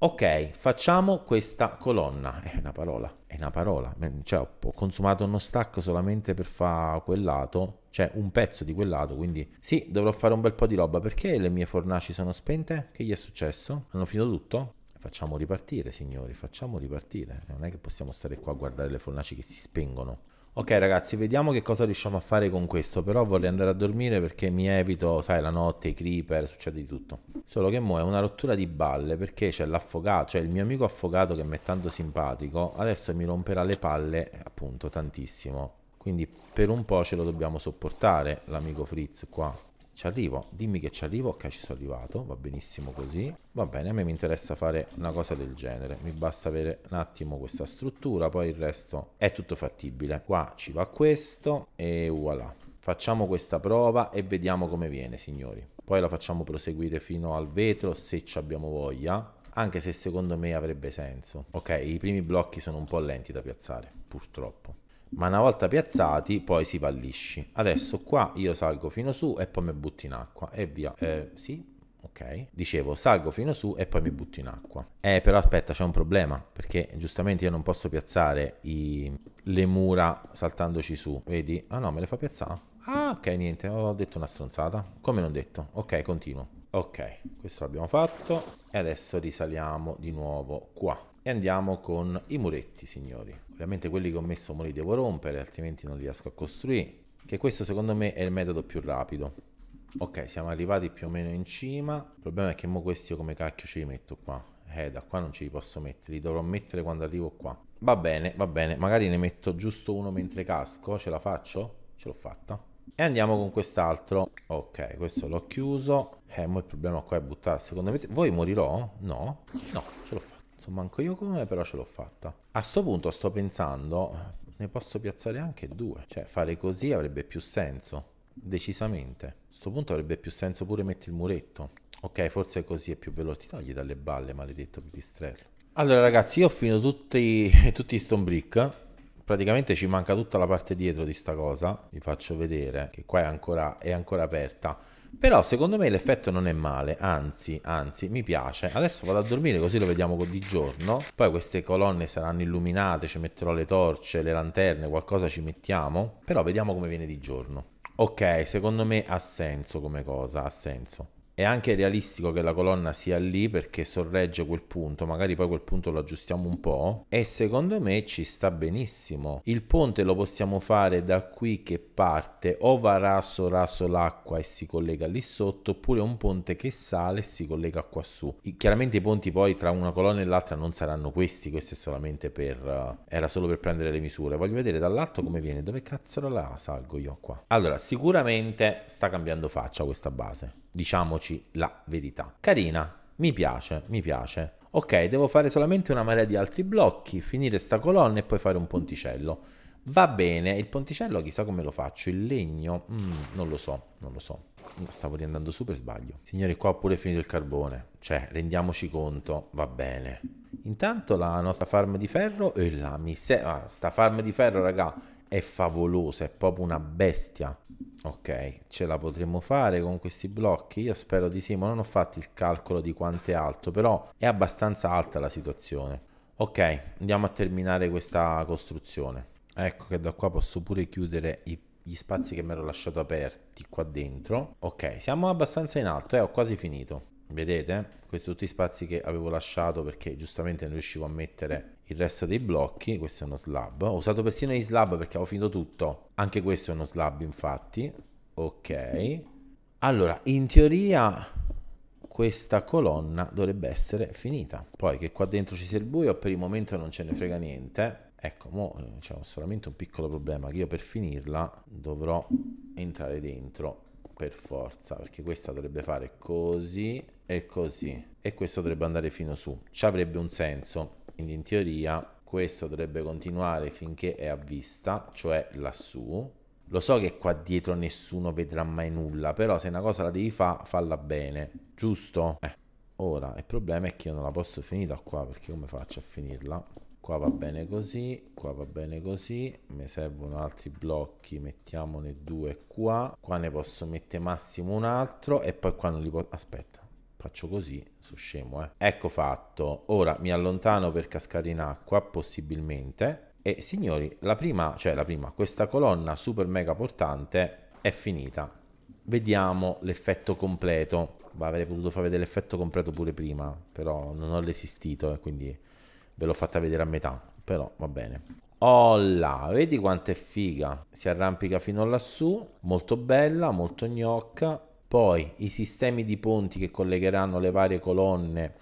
Ok, facciamo questa colonna. È una parola, è una parola. Cioè, ho consumato uno stack solamente per fare quel lato, cioè un pezzo di quel lato, quindi sì, dovrò fare un bel po' di roba. Perché le mie fornaci sono spente? Che gli è successo? Hanno finito tutto? Facciamo ripartire, signori, facciamo ripartire. Non è che possiamo stare qua a guardare le fornaci che si spengono. Ok ragazzi, vediamo che cosa riusciamo a fare con questo, però vorrei andare a dormire perché mi evito, sai, la notte, i creeper, succede di tutto. Solo che mo è una rottura di balle perché c'è l'affogato, cioè il mio amico affogato che mi è tanto simpatico, adesso mi romperà le palle appunto tantissimo. Quindi per un po' ce lo dobbiamo sopportare l'amico Fritz qua. Ci arrivo, dimmi che ci arrivo, ok ci sono arrivato, va benissimo così. Va bene, a me mi interessa fare una cosa del genere, mi basta avere un attimo questa struttura, poi il resto è tutto fattibile. Qua ci va questo e voilà. Facciamo questa prova e vediamo come viene, signori. Poi la facciamo proseguire fino al vetro se ci abbiamo voglia, anche se secondo me avrebbe senso. Ok, i primi blocchi sono un po' lenti da piazzare, purtroppo ma una volta piazzati poi si va lisci. Adesso qua io salgo fino su e poi mi butto in acqua e via. Eh, sì, ok? Dicevo, salgo fino su e poi mi butto in acqua. Eh, però aspetta, c'è un problema, perché giustamente io non posso piazzare i... le mura saltandoci su. Vedi? Ah no, me le fa piazzare? Ah, ok, niente, ho detto una stronzata. Come non detto? Ok, continuo. Ok, questo l'abbiamo fatto. E adesso risaliamo di nuovo qua. E andiamo con i muretti, signori. Ovviamente quelli che ho messo me li devo rompere, altrimenti non riesco a costruire. Che questo secondo me è il metodo più rapido. Ok, siamo arrivati più o meno in cima. Il problema è che mo questi io come cacchio ce li metto qua. Eh, da qua non ce li posso mettere, li dovrò mettere quando arrivo qua. Va bene, va bene, magari ne metto giusto uno mentre casco, ce la faccio? Ce l'ho fatta. E andiamo con quest'altro. Ok, questo l'ho chiuso. Eh, mo il problema qua è buttare. Secondo me voi morirò? No? No, ce l'ho fatta insomma manco io come però ce l'ho fatta a sto punto sto pensando eh, ne posso piazzare anche due cioè fare così avrebbe più senso decisamente a sto punto avrebbe più senso pure mettere il muretto ok forse così è più veloce ti togli dalle balle maledetto pipistrello allora ragazzi io ho finito tutti, tutti i stone brick praticamente ci manca tutta la parte dietro di sta cosa vi faccio vedere che qua è ancora, è ancora aperta però secondo me l'effetto non è male, anzi, anzi, mi piace. Adesso vado a dormire così lo vediamo di giorno. Poi queste colonne saranno illuminate, ci metterò le torce, le lanterne, qualcosa ci mettiamo. Però vediamo come viene di giorno. Ok, secondo me ha senso come cosa, ha senso è anche realistico che la colonna sia lì perché sorregge quel punto, magari poi quel punto lo aggiustiamo un po' e secondo me ci sta benissimo. Il ponte lo possiamo fare da qui che parte o va raso raso l'acqua e si collega lì sotto oppure un ponte che sale e si collega qua su. I, chiaramente i ponti poi tra una colonna e l'altra non saranno questi, questo è solamente per... Uh, era solo per prendere le misure. Voglio vedere dall'alto come viene, dove cazzo la salgo io qua. Allora, sicuramente sta cambiando faccia questa base diciamoci la verità. Carina, mi piace, mi piace. Ok, devo fare solamente una marea di altri blocchi, finire sta colonna e poi fare un ponticello. Va bene, il ponticello chissà come lo faccio, il legno, mm, non lo so, non lo so. Stavo riandando su per sbaglio. Signori, qua ho pure finito il carbone. Cioè, rendiamoci conto, va bene. Intanto la nostra farm di ferro e eh, la miseria... Ah, sta farm di ferro, raga, è favolosa, è proprio una bestia. Ok, ce la potremmo fare con questi blocchi? Io spero di sì, ma non ho fatto il calcolo di quanto è alto, però è abbastanza alta la situazione. Ok, andiamo a terminare questa costruzione. Ecco che da qua posso pure chiudere i gli spazi che mi ero lasciato aperti qua dentro. Ok, siamo abbastanza in alto, eh, ho quasi finito. Vedete? Questi sono tutti i spazi che avevo lasciato perché giustamente non riuscivo a mettere il resto dei blocchi, questo è uno slab, ho usato persino gli slab perché avevo finito tutto, anche questo è uno slab infatti, ok, allora in teoria questa colonna dovrebbe essere finita, poi che qua dentro ci sia il buio per il momento non ce ne frega niente, ecco, mo eh, c'è solamente un piccolo problema che io per finirla dovrò entrare dentro per forza perché questa dovrebbe fare così e così e questo dovrebbe andare fino su ci avrebbe un senso quindi in teoria questo dovrebbe continuare finché è a vista, cioè lassù. Lo so che qua dietro nessuno vedrà mai nulla, però se una cosa la devi fare, falla bene, giusto? Eh. Ora, il problema è che io non la posso finire qua, perché come faccio a finirla? Qua va bene così, qua va bene così, mi servono altri blocchi, mettiamone due qua, qua ne posso mettere massimo un altro e poi qua non li posso... aspetta faccio così, sono scemo, eh. Ecco fatto. Ora mi allontano per cascare in acqua, possibilmente. E signori, la prima, cioè la prima, questa colonna super mega portante è finita. Vediamo l'effetto completo. Va, avrei potuto far vedere l'effetto completo pure prima, però non ho resistito eh, quindi ve l'ho fatta vedere a metà. Però va bene. Oh là, vedi quanto è figa. Si arrampica fino lassù, molto bella, molto gnocca poi i sistemi di ponti che collegheranno le varie colonne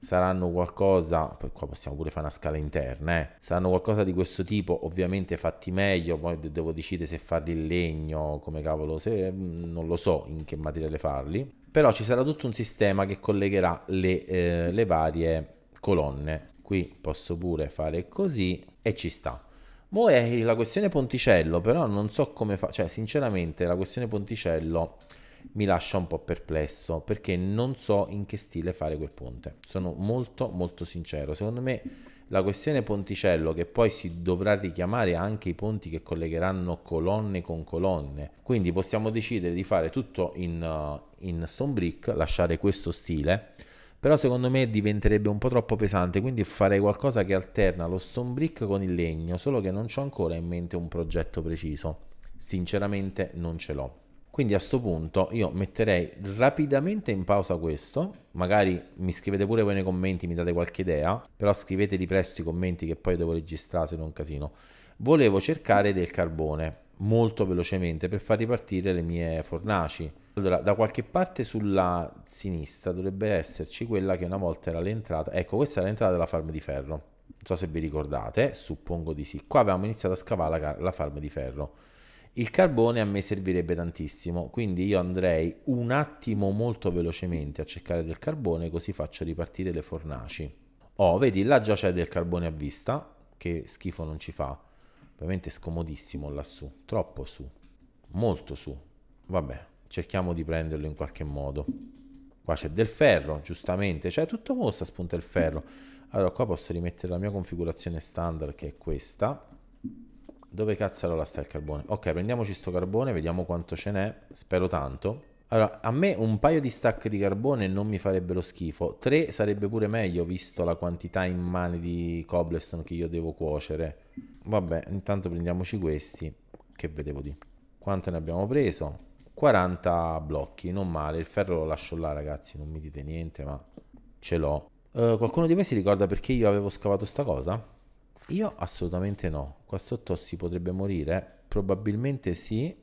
saranno qualcosa, poi qua possiamo pure fare una scala interna, eh, saranno qualcosa di questo tipo, ovviamente fatti meglio, poi devo decidere se farli in legno, come cavolo, se mm, non lo so in che materiale farli, però ci sarà tutto un sistema che collegherà le, eh, le varie colonne. Qui posso pure fare così e ci sta. Mo è la questione ponticello, però non so come fa, cioè sinceramente la questione ponticello mi lascia un po' perplesso perché non so in che stile fare quel ponte. Sono molto molto sincero. Secondo me la questione ponticello che poi si dovrà richiamare anche i ponti che collegheranno colonne con colonne. Quindi possiamo decidere di fare tutto in, uh, in stone brick, lasciare questo stile, però secondo me diventerebbe un po' troppo pesante, quindi farei qualcosa che alterna lo stone brick con il legno, solo che non ho ancora in mente un progetto preciso. Sinceramente non ce l'ho. Quindi a questo punto io metterei rapidamente in pausa questo, magari mi scrivete pure voi nei commenti, mi date qualche idea, però scriveteli presto i commenti che poi devo registrare se non un casino. Volevo cercare del carbone molto velocemente per far ripartire le mie fornaci. Allora, da qualche parte sulla sinistra dovrebbe esserci quella che una volta era l'entrata, ecco questa è l'entrata della farm di ferro, non so se vi ricordate, suppongo di sì. Qua avevamo iniziato a scavare la, la farm di ferro il carbone a me servirebbe tantissimo, quindi io andrei un attimo molto velocemente a cercare del carbone così faccio ripartire le fornaci. Oh, vedi, là già c'è del carbone a vista, che schifo non ci fa. Ovviamente è scomodissimo lassù, troppo su, molto su. Vabbè, cerchiamo di prenderlo in qualche modo. Qua c'è del ferro, giustamente, cioè tutto mossa spunta il ferro. Allora, qua posso rimettere la mia configurazione standard che è questa dove cazzarola sta il carbone? Ok, prendiamoci sto carbone, vediamo quanto ce n'è. Spero tanto. Allora, a me un paio di stack di carbone non mi farebbero schifo. Tre sarebbe pure meglio, visto la quantità in mani di cobblestone che io devo cuocere. Vabbè, intanto prendiamoci questi, che vedevo di. Quanto ne abbiamo preso? 40 blocchi, non male. Il ferro lo lascio là, ragazzi, non mi dite niente, ma ce l'ho. Uh, qualcuno di voi si ricorda perché io avevo scavato sta cosa? Io assolutamente no. Qua sotto si potrebbe morire? Probabilmente sì.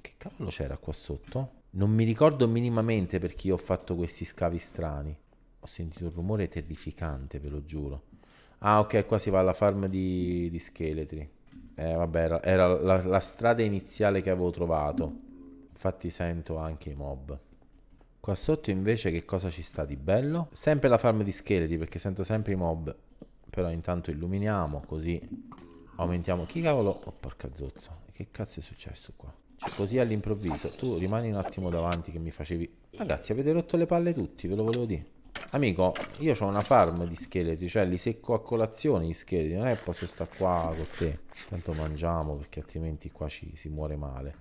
Che cavolo c'era qua sotto? Non mi ricordo minimamente perché io ho fatto questi scavi strani. Ho sentito un rumore terrificante, ve lo giuro. Ah, ok, qua si va alla farm di, di scheletri. Eh, vabbè, era, era la, la strada iniziale che avevo trovato. Infatti sento anche i mob. Qua sotto invece che cosa ci sta di bello? Sempre la farm di scheletri perché sento sempre i mob però intanto illuminiamo così aumentiamo. Chi cavolo? Oh porca zozza, che cazzo è successo qua? Cioè, così all'improvviso, tu rimani un attimo davanti che mi facevi... Ragazzi, avete rotto le palle tutti, ve lo volevo dire. Amico, io ho una farm di scheletri, cioè li secco a colazione gli scheletri, non è che posso stare qua con te. Tanto mangiamo perché altrimenti qua ci si muore male.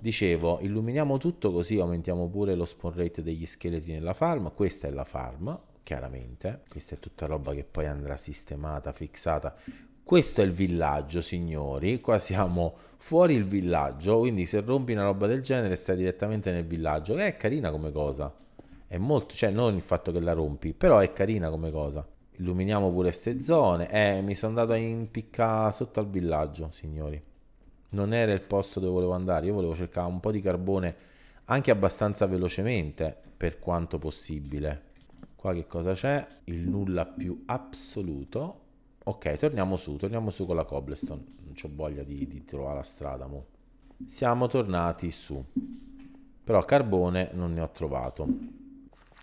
Dicevo, illuminiamo tutto così aumentiamo pure lo spawn rate degli scheletri nella farm. Questa è la farm, chiaramente. Questa è tutta roba che poi andrà sistemata, fissata. Questo è il villaggio, signori. Qua siamo fuori il villaggio, quindi se rompi una roba del genere stai direttamente nel villaggio. Che è carina come cosa. È molto, cioè non il fatto che la rompi, però è carina come cosa. Illuminiamo pure queste zone. Eh, mi sono andato a impiccare sotto al villaggio, signori. Non era il posto dove volevo andare. Io volevo cercare un po' di carbone anche abbastanza velocemente, per quanto possibile Qua che cosa c'è? Il nulla più assoluto. Ok, torniamo su, torniamo su con la cobblestone. Non ho voglia di, di trovare la strada, mo. Siamo tornati su. Però carbone non ne ho trovato.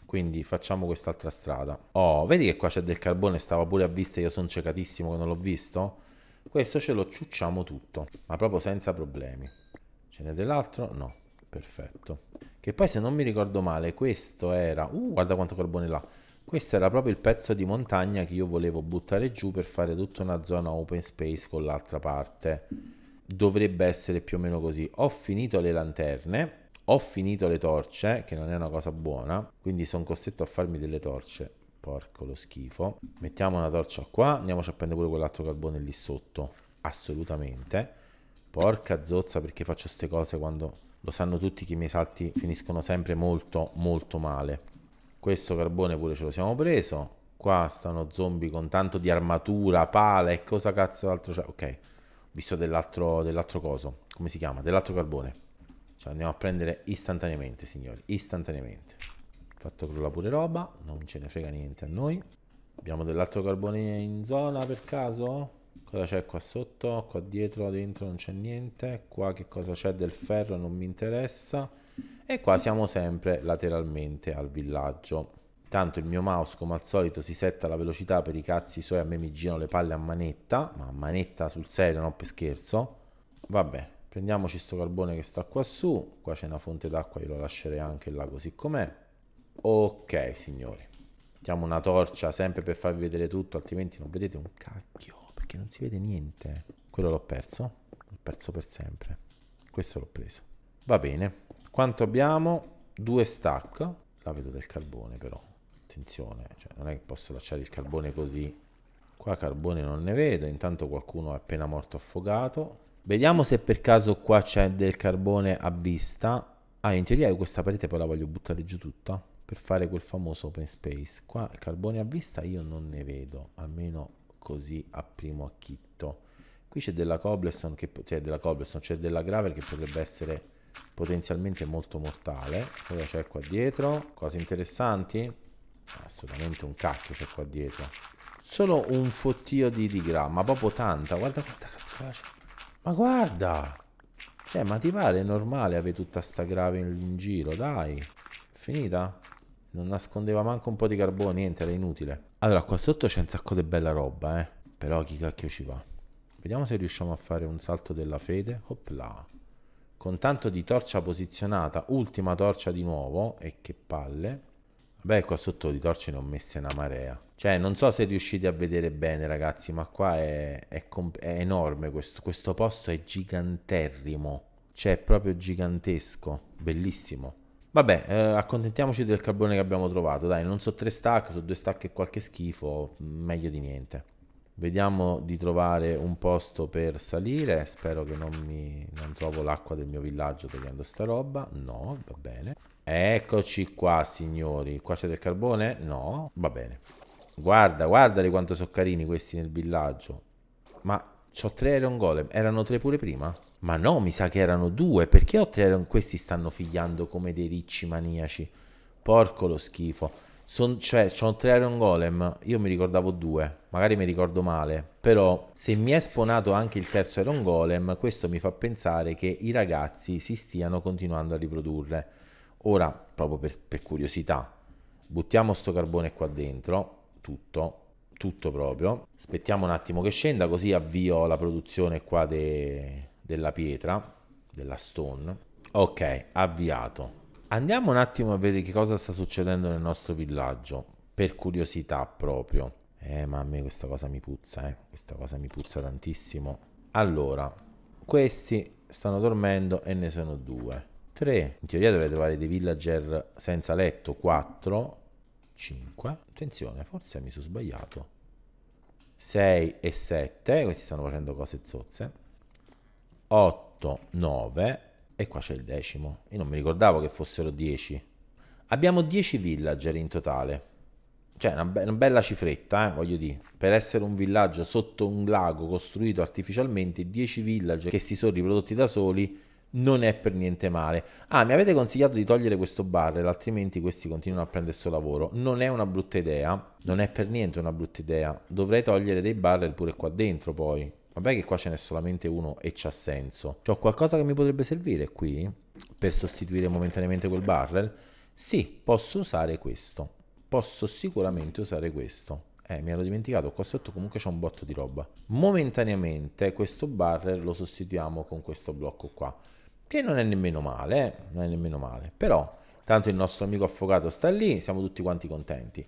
Quindi facciamo quest'altra strada. Oh, vedi che qua c'è del carbone, stava pure a vista, io sono cecatissimo che non l'ho visto? Questo ce lo ciucciamo tutto, ma proprio senza problemi. Ce n'è dell'altro? No. Perfetto. Che poi se non mi ricordo male, questo era... Uh, guarda quanto carbone là. Questo era proprio il pezzo di montagna che io volevo buttare giù per fare tutta una zona open space con l'altra parte. Dovrebbe essere più o meno così. Ho finito le lanterne, ho finito le torce, che non è una cosa buona, quindi sono costretto a farmi delle torce. Porco lo schifo. Mettiamo una torcia qua, andiamoci a prendere pure quell'altro carbone lì sotto. Assolutamente. Porca zozza perché faccio queste cose quando lo sanno tutti che i miei salti finiscono sempre molto molto male. Questo carbone pure ce lo siamo preso. Qua stanno zombie con tanto di armatura, pala e cosa cazzo altro c'è. Ok, visto dell'altro dell coso, come si chiama? Dell'altro carbone. Ce andiamo a prendere istantaneamente, signori, istantaneamente. Fatto crolla pure roba, non ce ne frega niente a noi. Abbiamo dell'altro carbone in zona per caso? Cosa c'è qua sotto? Qua dietro, dentro non c'è niente. Qua che cosa c'è del ferro non mi interessa. E qua siamo sempre lateralmente al villaggio. Tanto il mio mouse come al solito si setta la velocità per i cazzi suoi, a me mi girano le palle a manetta, ma a manetta sul serio, non per scherzo. Vabbè, prendiamoci sto carbone che sta qua su, qua c'è una fonte d'acqua, io lo lascerei anche là così com'è. Ok signori, mettiamo una torcia sempre per farvi vedere tutto, altrimenti non vedete un cacchio perché non si vede niente. Quello l'ho perso, l'ho perso per sempre. Questo l'ho preso. Va bene. Quanto abbiamo? Due stack. La vedo del carbone però. Attenzione, cioè, non è che posso lasciare il carbone così. Qua carbone non ne vedo, intanto qualcuno è appena morto affogato. Vediamo se per caso qua c'è del carbone a vista. Ah, in teoria questa parete poi la voglio buttare giù tutta per fare quel famoso open space. Qua carbone a vista io non ne vedo, almeno così a primo acchitto. Qui c'è della Cobbleston, che, cioè della Cobbleston, c'è della Gravel che potrebbe essere potenzialmente molto mortale. Cosa c'è qua dietro? Cose interessanti? Assolutamente un cacchio c'è qua dietro. Solo un fottio di, di ma proprio tanta. Guarda quanta cazzo c'è. Ma guarda! Cioè, ma ti pare normale avere tutta sta grave in giro? Dai! Finita? Non nascondeva manco un po' di carbone, niente, era inutile. Allora, qua sotto c'è un sacco di bella roba, eh. Però chi cacchio ci va? Vediamo se riusciamo a fare un salto della fede. Hoppla. Con tanto di torcia posizionata, ultima torcia di nuovo. E che palle. Vabbè, qua sotto di torce ne ho messe una marea. Cioè, non so se riuscite a vedere bene, ragazzi, ma qua è, è, è enorme. Questo, questo posto è giganterrimo. Cioè, è proprio gigantesco. Bellissimo. Vabbè, eh, accontentiamoci del carbone che abbiamo trovato, dai, non so tre stack, so due stack e qualche schifo, meglio di niente. Vediamo di trovare un posto per salire, spero che non, mi, non trovo l'acqua del mio villaggio togliendo sta roba, no, va bene. Eccoci qua signori, qua c'è del carbone? No, va bene. Guarda, guardali quanto sono carini questi nel villaggio. Ma ho tre Iron Golem, erano tre pure prima? Ma no, mi sa che erano due. Perché ho erano, questi stanno figliando come dei ricci maniaci? Porco lo schifo. Son, cioè, sono tre Iron Golem. Io mi ricordavo due. Magari mi ricordo male. Però, se mi è sponato anche il terzo Iron Golem, questo mi fa pensare che i ragazzi si stiano continuando a riprodurre. Ora, proprio per, per curiosità, buttiamo sto carbone qua dentro. Tutto tutto proprio aspettiamo un attimo che scenda così avvio la produzione qua de della pietra, della stone. Ok, avviato. Andiamo un attimo a vedere che cosa sta succedendo nel nostro villaggio, per curiosità proprio. Eh, ma a me questa cosa mi puzza, eh. Questa cosa mi puzza tantissimo. Allora, questi stanno dormendo e ne sono due. Tre. In teoria dovrei trovare dei villager senza letto. Quattro. Cinque. Attenzione, forse mi sono sbagliato. 6 e 7. Questi stanno facendo cose zozze. 8, 9 e qua c'è il decimo. Io non mi ricordavo che fossero 10. Abbiamo 10 villager in totale. Cioè, una, be una bella cifretta, eh, voglio dire. Per essere un villaggio sotto un lago costruito artificialmente, 10 villager che si sono riprodotti da soli non è per niente male. Ah, mi avete consigliato di togliere questo barrel, altrimenti questi continuano a prendere il suo lavoro. Non è una brutta idea, non è per niente una brutta idea. Dovrei togliere dei barrel pure qua dentro poi. Vabbè che qua ce n'è solamente uno e c'ha senso. C'ho qualcosa che mi potrebbe servire qui per sostituire momentaneamente quel barrel? Sì, posso usare questo. Posso sicuramente usare questo. Eh, mi ero dimenticato, qua sotto comunque c'è un botto di roba. Momentaneamente questo barrel lo sostituiamo con questo blocco qua. Che non è nemmeno male, eh? non è nemmeno male. Però, tanto il nostro amico affogato sta lì, siamo tutti quanti contenti.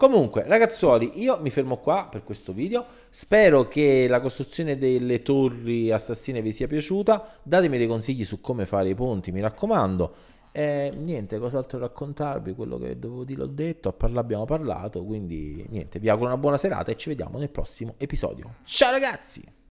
Comunque, ragazzuoli, io mi fermo qua per questo video. Spero che la costruzione delle torri assassine vi sia piaciuta. Datemi dei consigli su come fare i ponti, mi raccomando. E niente, cos'altro raccontarvi? Quello che dovevo dire l'ho detto, abbiamo parlato, quindi niente, vi auguro una buona serata e ci vediamo nel prossimo episodio. Ciao ragazzi!